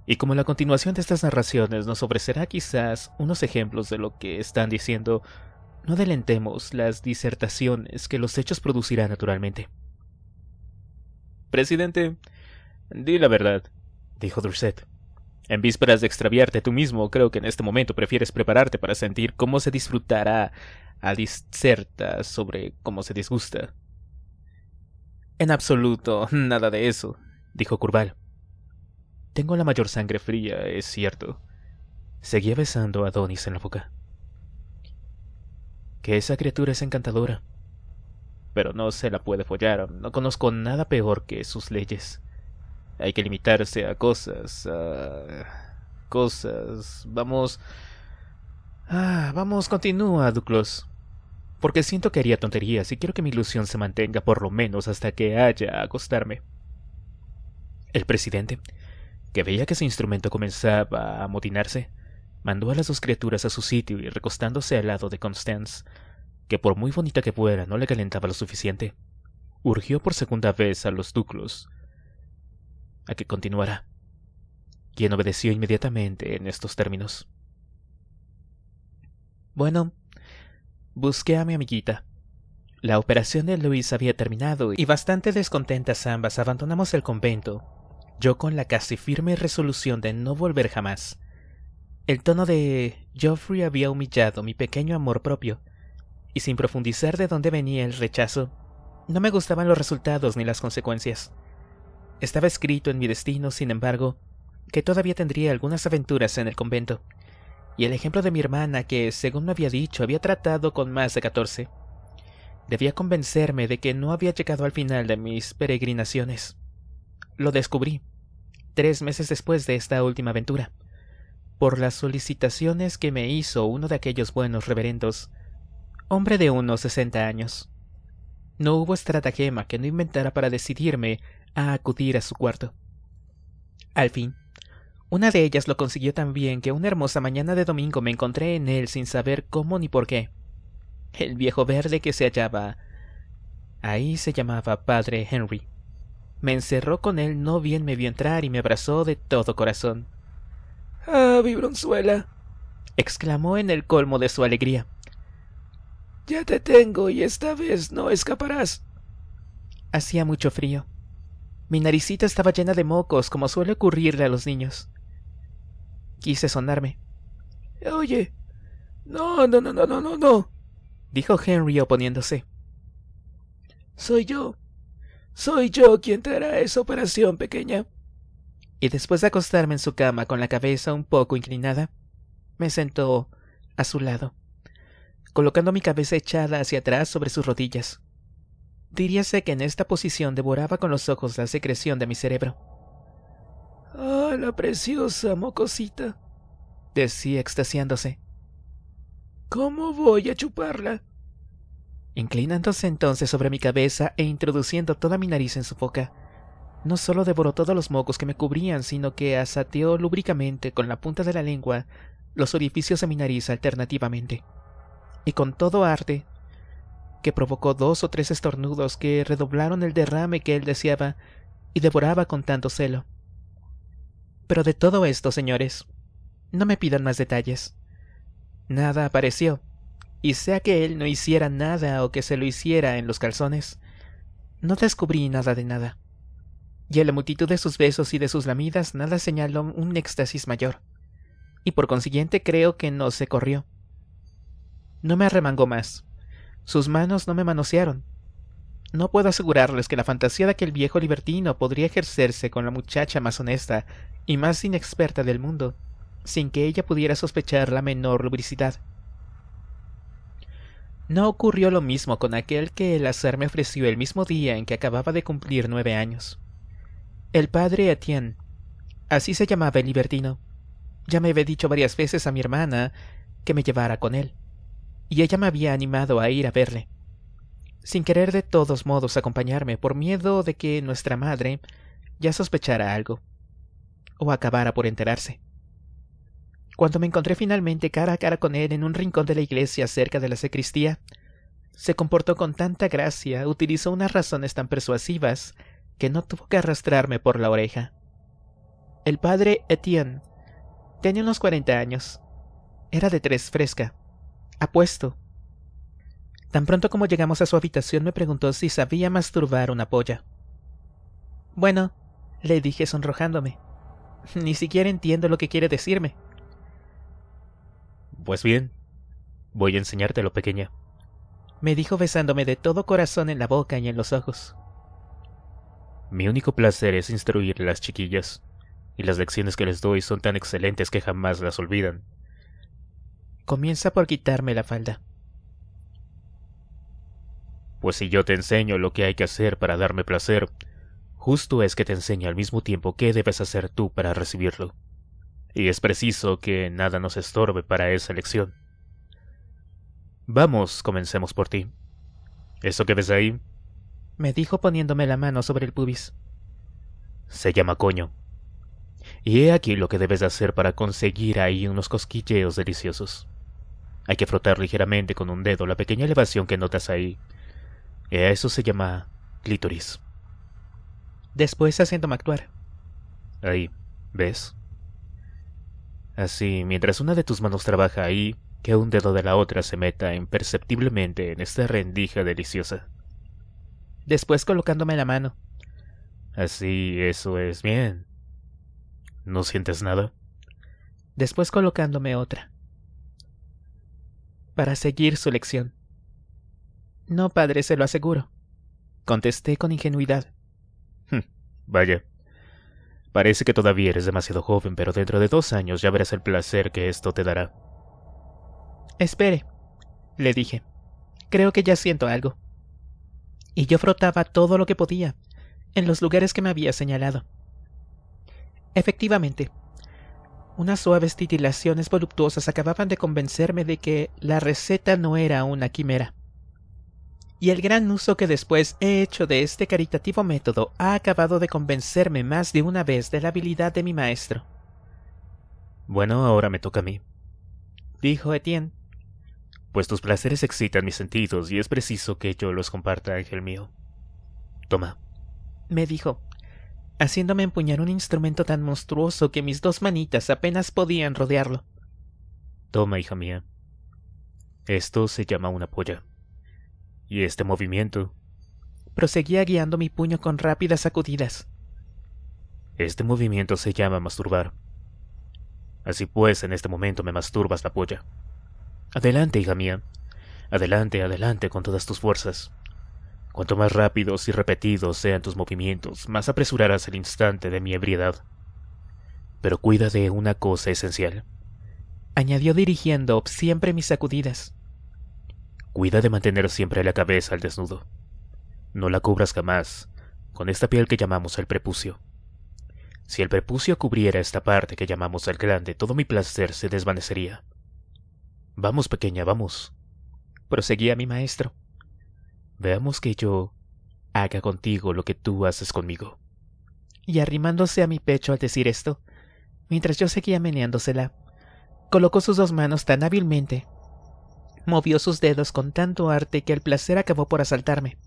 [SPEAKER 1] Y como la continuación de estas narraciones nos ofrecerá quizás unos ejemplos de lo que están diciendo, no delentemos las disertaciones que los hechos producirán naturalmente. Presidente, di la verdad, dijo Durset. En vísperas de extraviarte tú mismo, creo que en este momento prefieres prepararte para sentir cómo se disfrutará a diserta sobre cómo se disgusta. En absoluto, nada de eso, dijo Curval. Tengo la mayor sangre fría, es cierto. Seguía besando a Donis en la boca. Que esa criatura es encantadora. Pero no se la puede follar, no conozco nada peor que sus leyes. Hay que limitarse a cosas, a... cosas. Vamos... Ah, vamos, continúa, Duclos. Porque siento que haría tonterías y quiero que mi ilusión se mantenga por lo menos hasta que haya acostarme. El presidente que veía que su instrumento comenzaba a amotinarse, mandó a las dos criaturas a su sitio y recostándose al lado de Constance, que por muy bonita que fuera no le calentaba lo suficiente, urgió por segunda vez a los Duclos a que continuara, quien obedeció inmediatamente en estos términos. Bueno, busqué a mi amiguita. La operación de Luis había terminado y bastante descontentas ambas abandonamos el convento yo con la casi firme resolución de no volver jamás. El tono de Geoffrey había humillado mi pequeño amor propio, y sin profundizar de dónde venía el rechazo, no me gustaban los resultados ni las consecuencias. Estaba escrito en mi destino, sin embargo, que todavía tendría algunas aventuras en el convento, y el ejemplo de mi hermana que, según me había dicho, había tratado con más de catorce, debía convencerme de que no había llegado al final de mis peregrinaciones. Lo descubrí, tres meses después de esta última aventura, por las solicitaciones que me hizo uno de aquellos buenos reverendos, hombre de unos sesenta años. No hubo estratagema que no inventara para decidirme a acudir a su cuarto. Al fin, una de ellas lo consiguió tan bien que una hermosa mañana de domingo me encontré en él sin saber cómo ni por qué. El viejo verde que se hallaba ahí se llamaba Padre Henry me encerró con él, no bien me vio entrar y me abrazó de todo corazón.
[SPEAKER 2] Ah, Vibronzuela,
[SPEAKER 1] exclamó en el colmo de su alegría.
[SPEAKER 2] Ya te tengo y esta vez no escaparás. Hacía mucho frío. Mi naricita estaba llena de mocos, como suele
[SPEAKER 1] ocurrirle a los niños. Quise sonarme.
[SPEAKER 2] Oye, no, no, no, no, no, no, no, dijo Henry oponiéndose. Soy yo, soy yo quien hará esa operación, pequeña. Y
[SPEAKER 1] después de acostarme en su cama con la cabeza un poco inclinada, me sentó a su lado, colocando mi cabeza echada hacia atrás sobre sus rodillas. Diríase que en esta posición devoraba con los ojos la secreción de mi cerebro.
[SPEAKER 2] ¡Ah, la preciosa mocosita!
[SPEAKER 1] decía extasiándose.
[SPEAKER 2] ¿Cómo voy a chuparla?
[SPEAKER 1] Inclinándose entonces sobre mi cabeza e introduciendo toda mi nariz en su boca, no solo devoró todos los mocos que me cubrían, sino que asateó lúbricamente con la punta de la lengua los orificios de mi nariz alternativamente, y con todo arte, que provocó dos o tres estornudos que redoblaron el derrame que él deseaba y devoraba con tanto celo. Pero de todo esto, señores, no me pidan más detalles. Nada apareció, y sea que él no hiciera nada o que se lo hiciera en los calzones, no descubrí nada de nada. Y a la multitud de sus besos y de sus lamidas nada señaló un éxtasis mayor, y por consiguiente creo que no se corrió. No me arremangó más. Sus manos no me manosearon. No puedo asegurarles que la fantasía de aquel viejo libertino podría ejercerse con la muchacha más honesta y más inexperta del mundo, sin que ella pudiera sospechar la menor lubricidad. No ocurrió lo mismo con aquel que el azar me ofreció el mismo día en que acababa de cumplir nueve años. El padre Etienne, así se llamaba el libertino, ya me había dicho varias veces a mi hermana que me llevara con él, y ella me había animado a ir a verle, sin querer de todos modos acompañarme por miedo de que nuestra madre ya sospechara algo, o acabara por enterarse. Cuando me encontré finalmente cara a cara con él en un rincón de la iglesia cerca de la sacristía, se comportó con tanta gracia, utilizó unas razones tan persuasivas, que no tuvo que arrastrarme por la oreja. El padre Etienne tenía unos cuarenta años. Era de tres fresca, apuesto. Tan pronto como llegamos a su habitación me preguntó si sabía masturbar una polla. Bueno, le dije sonrojándome. Ni siquiera entiendo lo que quiere decirme. Pues bien, voy a enseñártelo, pequeña. Me dijo besándome de todo corazón en la boca y en los ojos. Mi único placer es instruir a las chiquillas, y las lecciones que les doy son tan excelentes que jamás las olvidan. Comienza por quitarme la falda. Pues si yo te enseño lo que hay que hacer para darme placer, justo es que te enseñe al mismo tiempo qué debes hacer tú para recibirlo y es preciso que nada nos estorbe para esa elección. Vamos, comencemos por ti. ¿Eso que ves ahí? Me dijo poniéndome la mano sobre el pubis. Se llama coño. Y he aquí lo que debes hacer para conseguir ahí unos cosquilleos deliciosos. Hay que frotar ligeramente con un dedo la pequeña elevación que notas ahí. a Eso se llama clítoris. Después haciéndome actuar. Ahí, ¿ves? Así, mientras una de tus manos trabaja ahí, que un dedo de la otra se meta imperceptiblemente en esta rendija deliciosa. Después colocándome la mano. Así, eso es bien. ¿No sientes nada? Después colocándome otra. Para seguir su lección. No, padre, se lo aseguro. Contesté con ingenuidad. Hm, vaya. Parece que todavía eres demasiado joven, pero dentro de dos años ya verás el placer que esto te dará. Espere, le dije. Creo que ya siento algo. Y yo frotaba todo lo que podía, en los lugares que me había señalado. Efectivamente, unas suaves titilaciones voluptuosas acababan de convencerme de que la receta no era una quimera y el gran uso que después he hecho de este caritativo método ha acabado de convencerme más de una vez de la habilidad de mi maestro. Bueno, ahora me toca a mí, dijo Etienne. Pues tus placeres excitan mis sentidos y es preciso que yo los comparta, ángel mío. Toma, me dijo, haciéndome empuñar un instrumento tan monstruoso que mis dos manitas apenas podían rodearlo. Toma, hija mía. Esto se llama una polla. ¿Y este movimiento? Proseguía guiando mi puño con rápidas sacudidas. Este movimiento se llama masturbar. Así pues, en este momento me masturbas la polla. Adelante, hija mía. Adelante, adelante con todas tus fuerzas. Cuanto más rápidos y repetidos sean tus movimientos, más apresurarás el instante de mi ebriedad. Pero cuida de una cosa esencial. Añadió dirigiendo siempre mis sacudidas. Cuida de mantener siempre la cabeza al desnudo. No la cubras jamás con esta piel que llamamos el prepucio. Si el prepucio cubriera esta parte que llamamos el grande, todo mi placer se desvanecería. Vamos, pequeña, vamos. Proseguía mi maestro. Veamos que yo haga contigo lo que tú haces conmigo. Y arrimándose a mi pecho al decir esto, mientras yo seguía meneándosela, colocó sus dos manos tan hábilmente Movió sus dedos con tanto arte que el placer acabó por asaltarme.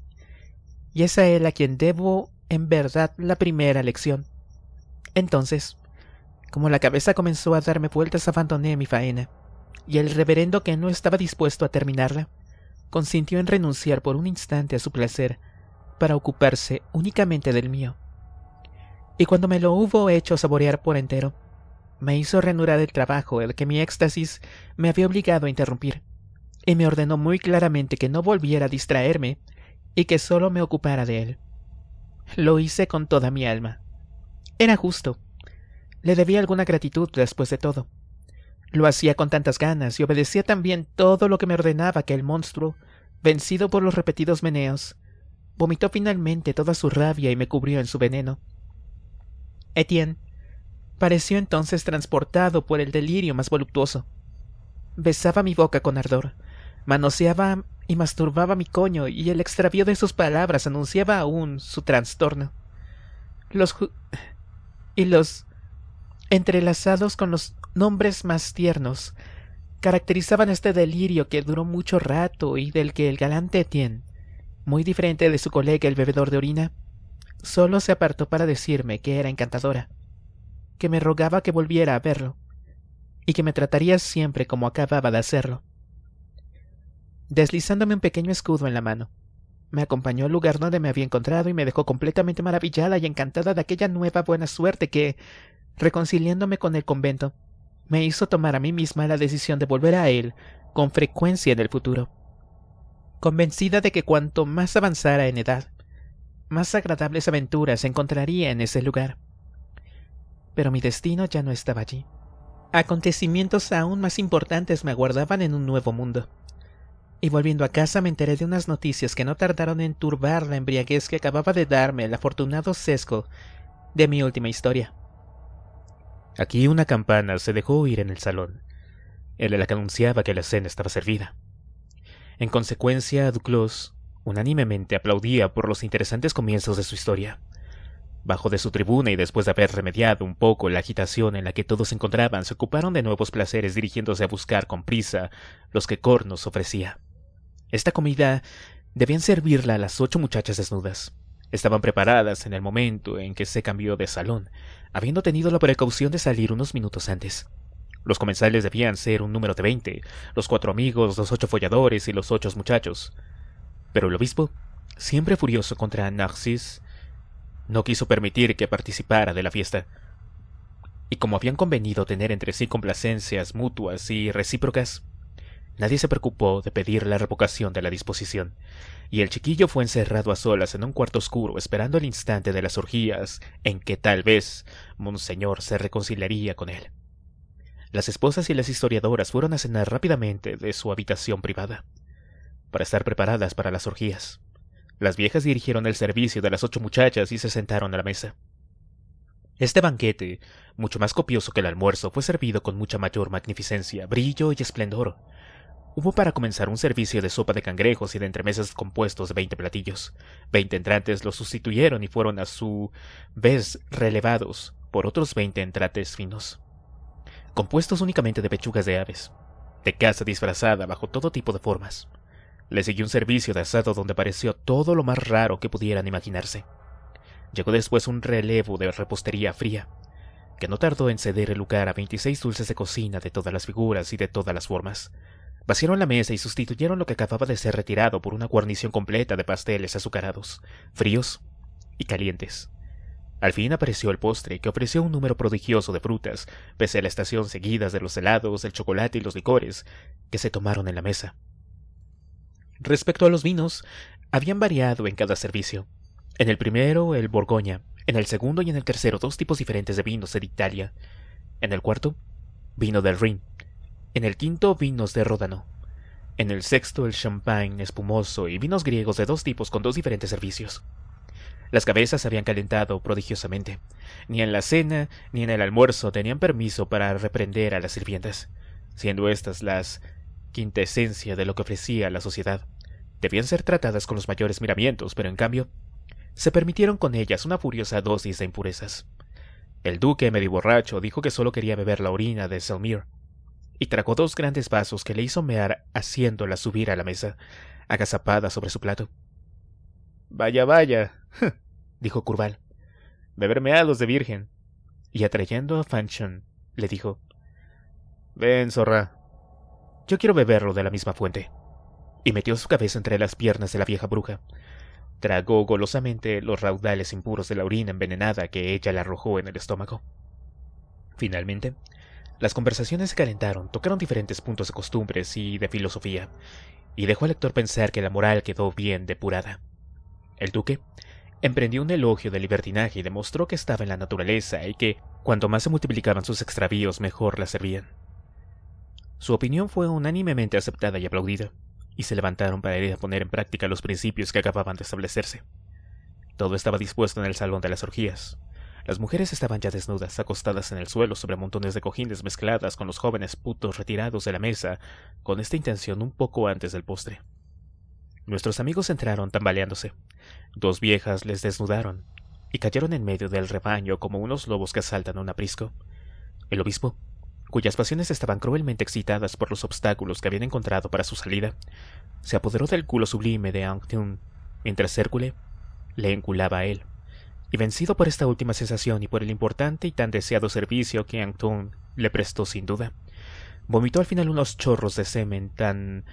[SPEAKER 1] Y es a él a quien debo, en verdad, la primera lección. Entonces, como la cabeza comenzó a darme vueltas, abandoné mi faena, y el reverendo, que no estaba dispuesto a terminarla, consintió en renunciar por un instante a su placer para ocuparse únicamente del mío. Y cuando me lo hubo hecho saborear por entero, me hizo renurar el trabajo el que mi éxtasis me había obligado a interrumpir y me ordenó muy claramente que no volviera a distraerme y que solo me ocupara de él. Lo hice con toda mi alma. Era justo. Le debía alguna gratitud después de todo. Lo hacía con tantas ganas y obedecía también todo lo que me ordenaba que el monstruo, vencido por los repetidos meneos, vomitó finalmente toda su rabia y me cubrió en su veneno. Etienne pareció entonces transportado por el delirio más voluptuoso. Besaba mi boca con ardor, Manoseaba y masturbaba mi coño, y el extravío de sus palabras anunciaba aún su trastorno. Los y los entrelazados con los nombres más tiernos caracterizaban este delirio que duró mucho rato y del que el galante Etienne, muy diferente de su colega el bebedor de orina, solo se apartó para decirme que era encantadora, que me rogaba que volviera a verlo, y que me trataría siempre como acababa de hacerlo deslizándome un pequeño escudo en la mano. Me acompañó al lugar donde me había encontrado y me dejó completamente maravillada y encantada de aquella nueva buena suerte que, reconciliándome con el convento, me hizo tomar a mí misma la decisión de volver a él con frecuencia en el futuro. Convencida de que cuanto más avanzara en edad, más agradables aventuras encontraría en ese lugar. Pero mi destino ya no estaba allí. Acontecimientos aún más importantes me aguardaban en un nuevo mundo y volviendo a casa me enteré de unas noticias que no tardaron en turbar la embriaguez que acababa de darme el afortunado sesgo de mi última historia. Aquí una campana se dejó oír en el salón. Era la que anunciaba que la cena estaba servida. En consecuencia, Duclos unánimemente aplaudía por los interesantes comienzos de su historia. Bajo de su tribuna y después de haber remediado un poco la agitación en la que todos se encontraban, se ocuparon de nuevos placeres dirigiéndose a buscar con prisa los que Cornos ofrecía. Esta comida debían servirla a las ocho muchachas desnudas. Estaban preparadas en el momento en que se cambió de salón, habiendo tenido la precaución de salir unos minutos antes. Los comensales debían ser un número de veinte, los cuatro amigos, los ocho folladores y los ocho muchachos. Pero el obispo, siempre furioso contra Narcis, no quiso permitir que participara de la fiesta. Y como habían convenido tener entre sí complacencias mutuas y recíprocas, Nadie se preocupó de pedir la revocación de la disposición, y el chiquillo fue encerrado a solas en un cuarto oscuro esperando el instante de las orgías en que tal vez Monseñor se reconciliaría con él. Las esposas y las historiadoras fueron a cenar rápidamente de su habitación privada, para estar preparadas para las orgías. Las viejas dirigieron el servicio de las ocho muchachas y se sentaron a la mesa. Este banquete, mucho más copioso que el almuerzo, fue servido con mucha mayor magnificencia, brillo y esplendor, Hubo para comenzar un servicio de sopa de cangrejos y de entremesas compuestos de veinte platillos. Veinte entrantes los sustituyeron y fueron a su vez relevados por otros veinte entrantes finos, compuestos únicamente de pechugas de aves, de caza disfrazada bajo todo tipo de formas. Le siguió un servicio de asado donde apareció todo lo más raro que pudieran imaginarse. Llegó después un relevo de repostería fría, que no tardó en ceder el lugar a veintiséis dulces de cocina de todas las figuras y de todas las formas, Vaciaron la mesa y sustituyeron lo que acababa de ser retirado por una guarnición completa de pasteles azucarados, fríos y calientes. Al fin apareció el postre, que ofreció un número prodigioso de frutas, pese a la estación seguidas de los helados, el chocolate y los licores que se tomaron en la mesa. Respecto a los vinos, habían variado en cada servicio. En el primero, el Borgoña, en el segundo y en el tercero, dos tipos diferentes de vinos de Italia. En el cuarto, vino del Rin, en el quinto, vinos de Ródano. En el sexto, el champán espumoso y vinos griegos de dos tipos con dos diferentes servicios. Las cabezas habían calentado prodigiosamente. Ni en la cena ni en el almuerzo tenían permiso para reprender a las sirvientas, siendo éstas las quintesencia de lo que ofrecía la sociedad. Debían ser tratadas con los mayores miramientos, pero en cambio, se permitieron con ellas una furiosa dosis de impurezas. El duque medio borracho dijo que solo quería beber la orina de Selmir, y tragó dos grandes vasos que le hizo mear haciéndola subir a la mesa, agazapada sobre su plato. Vaya, vaya, dijo Curval. a los de virgen. Y atrayendo a Fanchon, le dijo: Ven, zorra. Yo quiero beberlo de la misma fuente. Y metió su cabeza entre las piernas de la vieja bruja. Tragó golosamente los raudales impuros de la orina envenenada que ella le arrojó en el estómago. Finalmente, las conversaciones se calentaron, tocaron diferentes puntos de costumbres y de filosofía, y dejó al lector pensar que la moral quedó bien depurada. El duque emprendió un elogio del libertinaje y demostró que estaba en la naturaleza y que, cuanto más se multiplicaban sus extravíos, mejor la servían. Su opinión fue unánimemente aceptada y aplaudida, y se levantaron para ir a poner en práctica los principios que acababan de establecerse. Todo estaba dispuesto en el salón de las orgías. Las mujeres estaban ya desnudas, acostadas en el suelo sobre montones de cojines mezcladas con los jóvenes putos retirados de la mesa, con esta intención un poco antes del postre. Nuestros amigos entraron tambaleándose. Dos viejas les desnudaron y cayeron en medio del rebaño como unos lobos que asaltan un aprisco. El obispo, cuyas pasiones estaban cruelmente excitadas por los obstáculos que habían encontrado para su salida, se apoderó del culo sublime de Anctium mientras Hércules le enculaba a él y vencido por esta última sensación y por el importante y tan deseado servicio que Antun le prestó sin duda, vomitó al final unos chorros de semen tan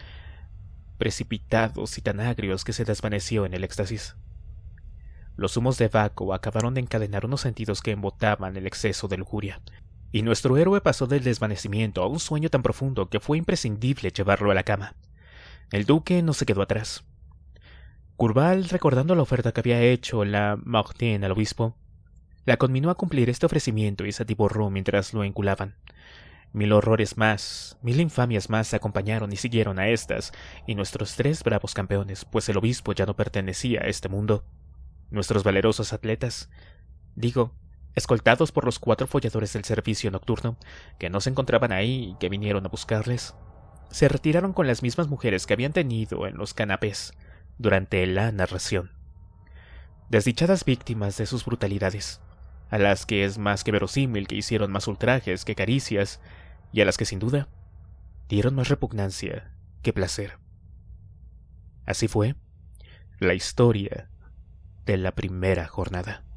[SPEAKER 1] precipitados y tan agrios que se desvaneció en el éxtasis. Los humos de Baco acabaron de encadenar unos sentidos que embotaban el exceso de lujuria, y nuestro héroe pasó del desvanecimiento a un sueño tan profundo que fue imprescindible llevarlo a la cama. El duque no se quedó atrás. Curval, recordando la oferta que había hecho la Martin al obispo, la conminó a cumplir este ofrecimiento y se atiborró mientras lo enculaban. Mil horrores más, mil infamias más acompañaron y siguieron a estas y nuestros tres bravos campeones, pues el obispo ya no pertenecía a este mundo. Nuestros valerosos atletas, digo, escoltados por los cuatro folladores del servicio nocturno, que no se encontraban ahí y que vinieron a buscarles, se retiraron con las mismas mujeres que habían tenido en los canapés, durante la narración. Desdichadas víctimas de sus brutalidades, a las que es más que verosímil que hicieron más ultrajes que caricias, y a las que sin duda dieron más repugnancia que placer. Así fue la historia de la primera jornada.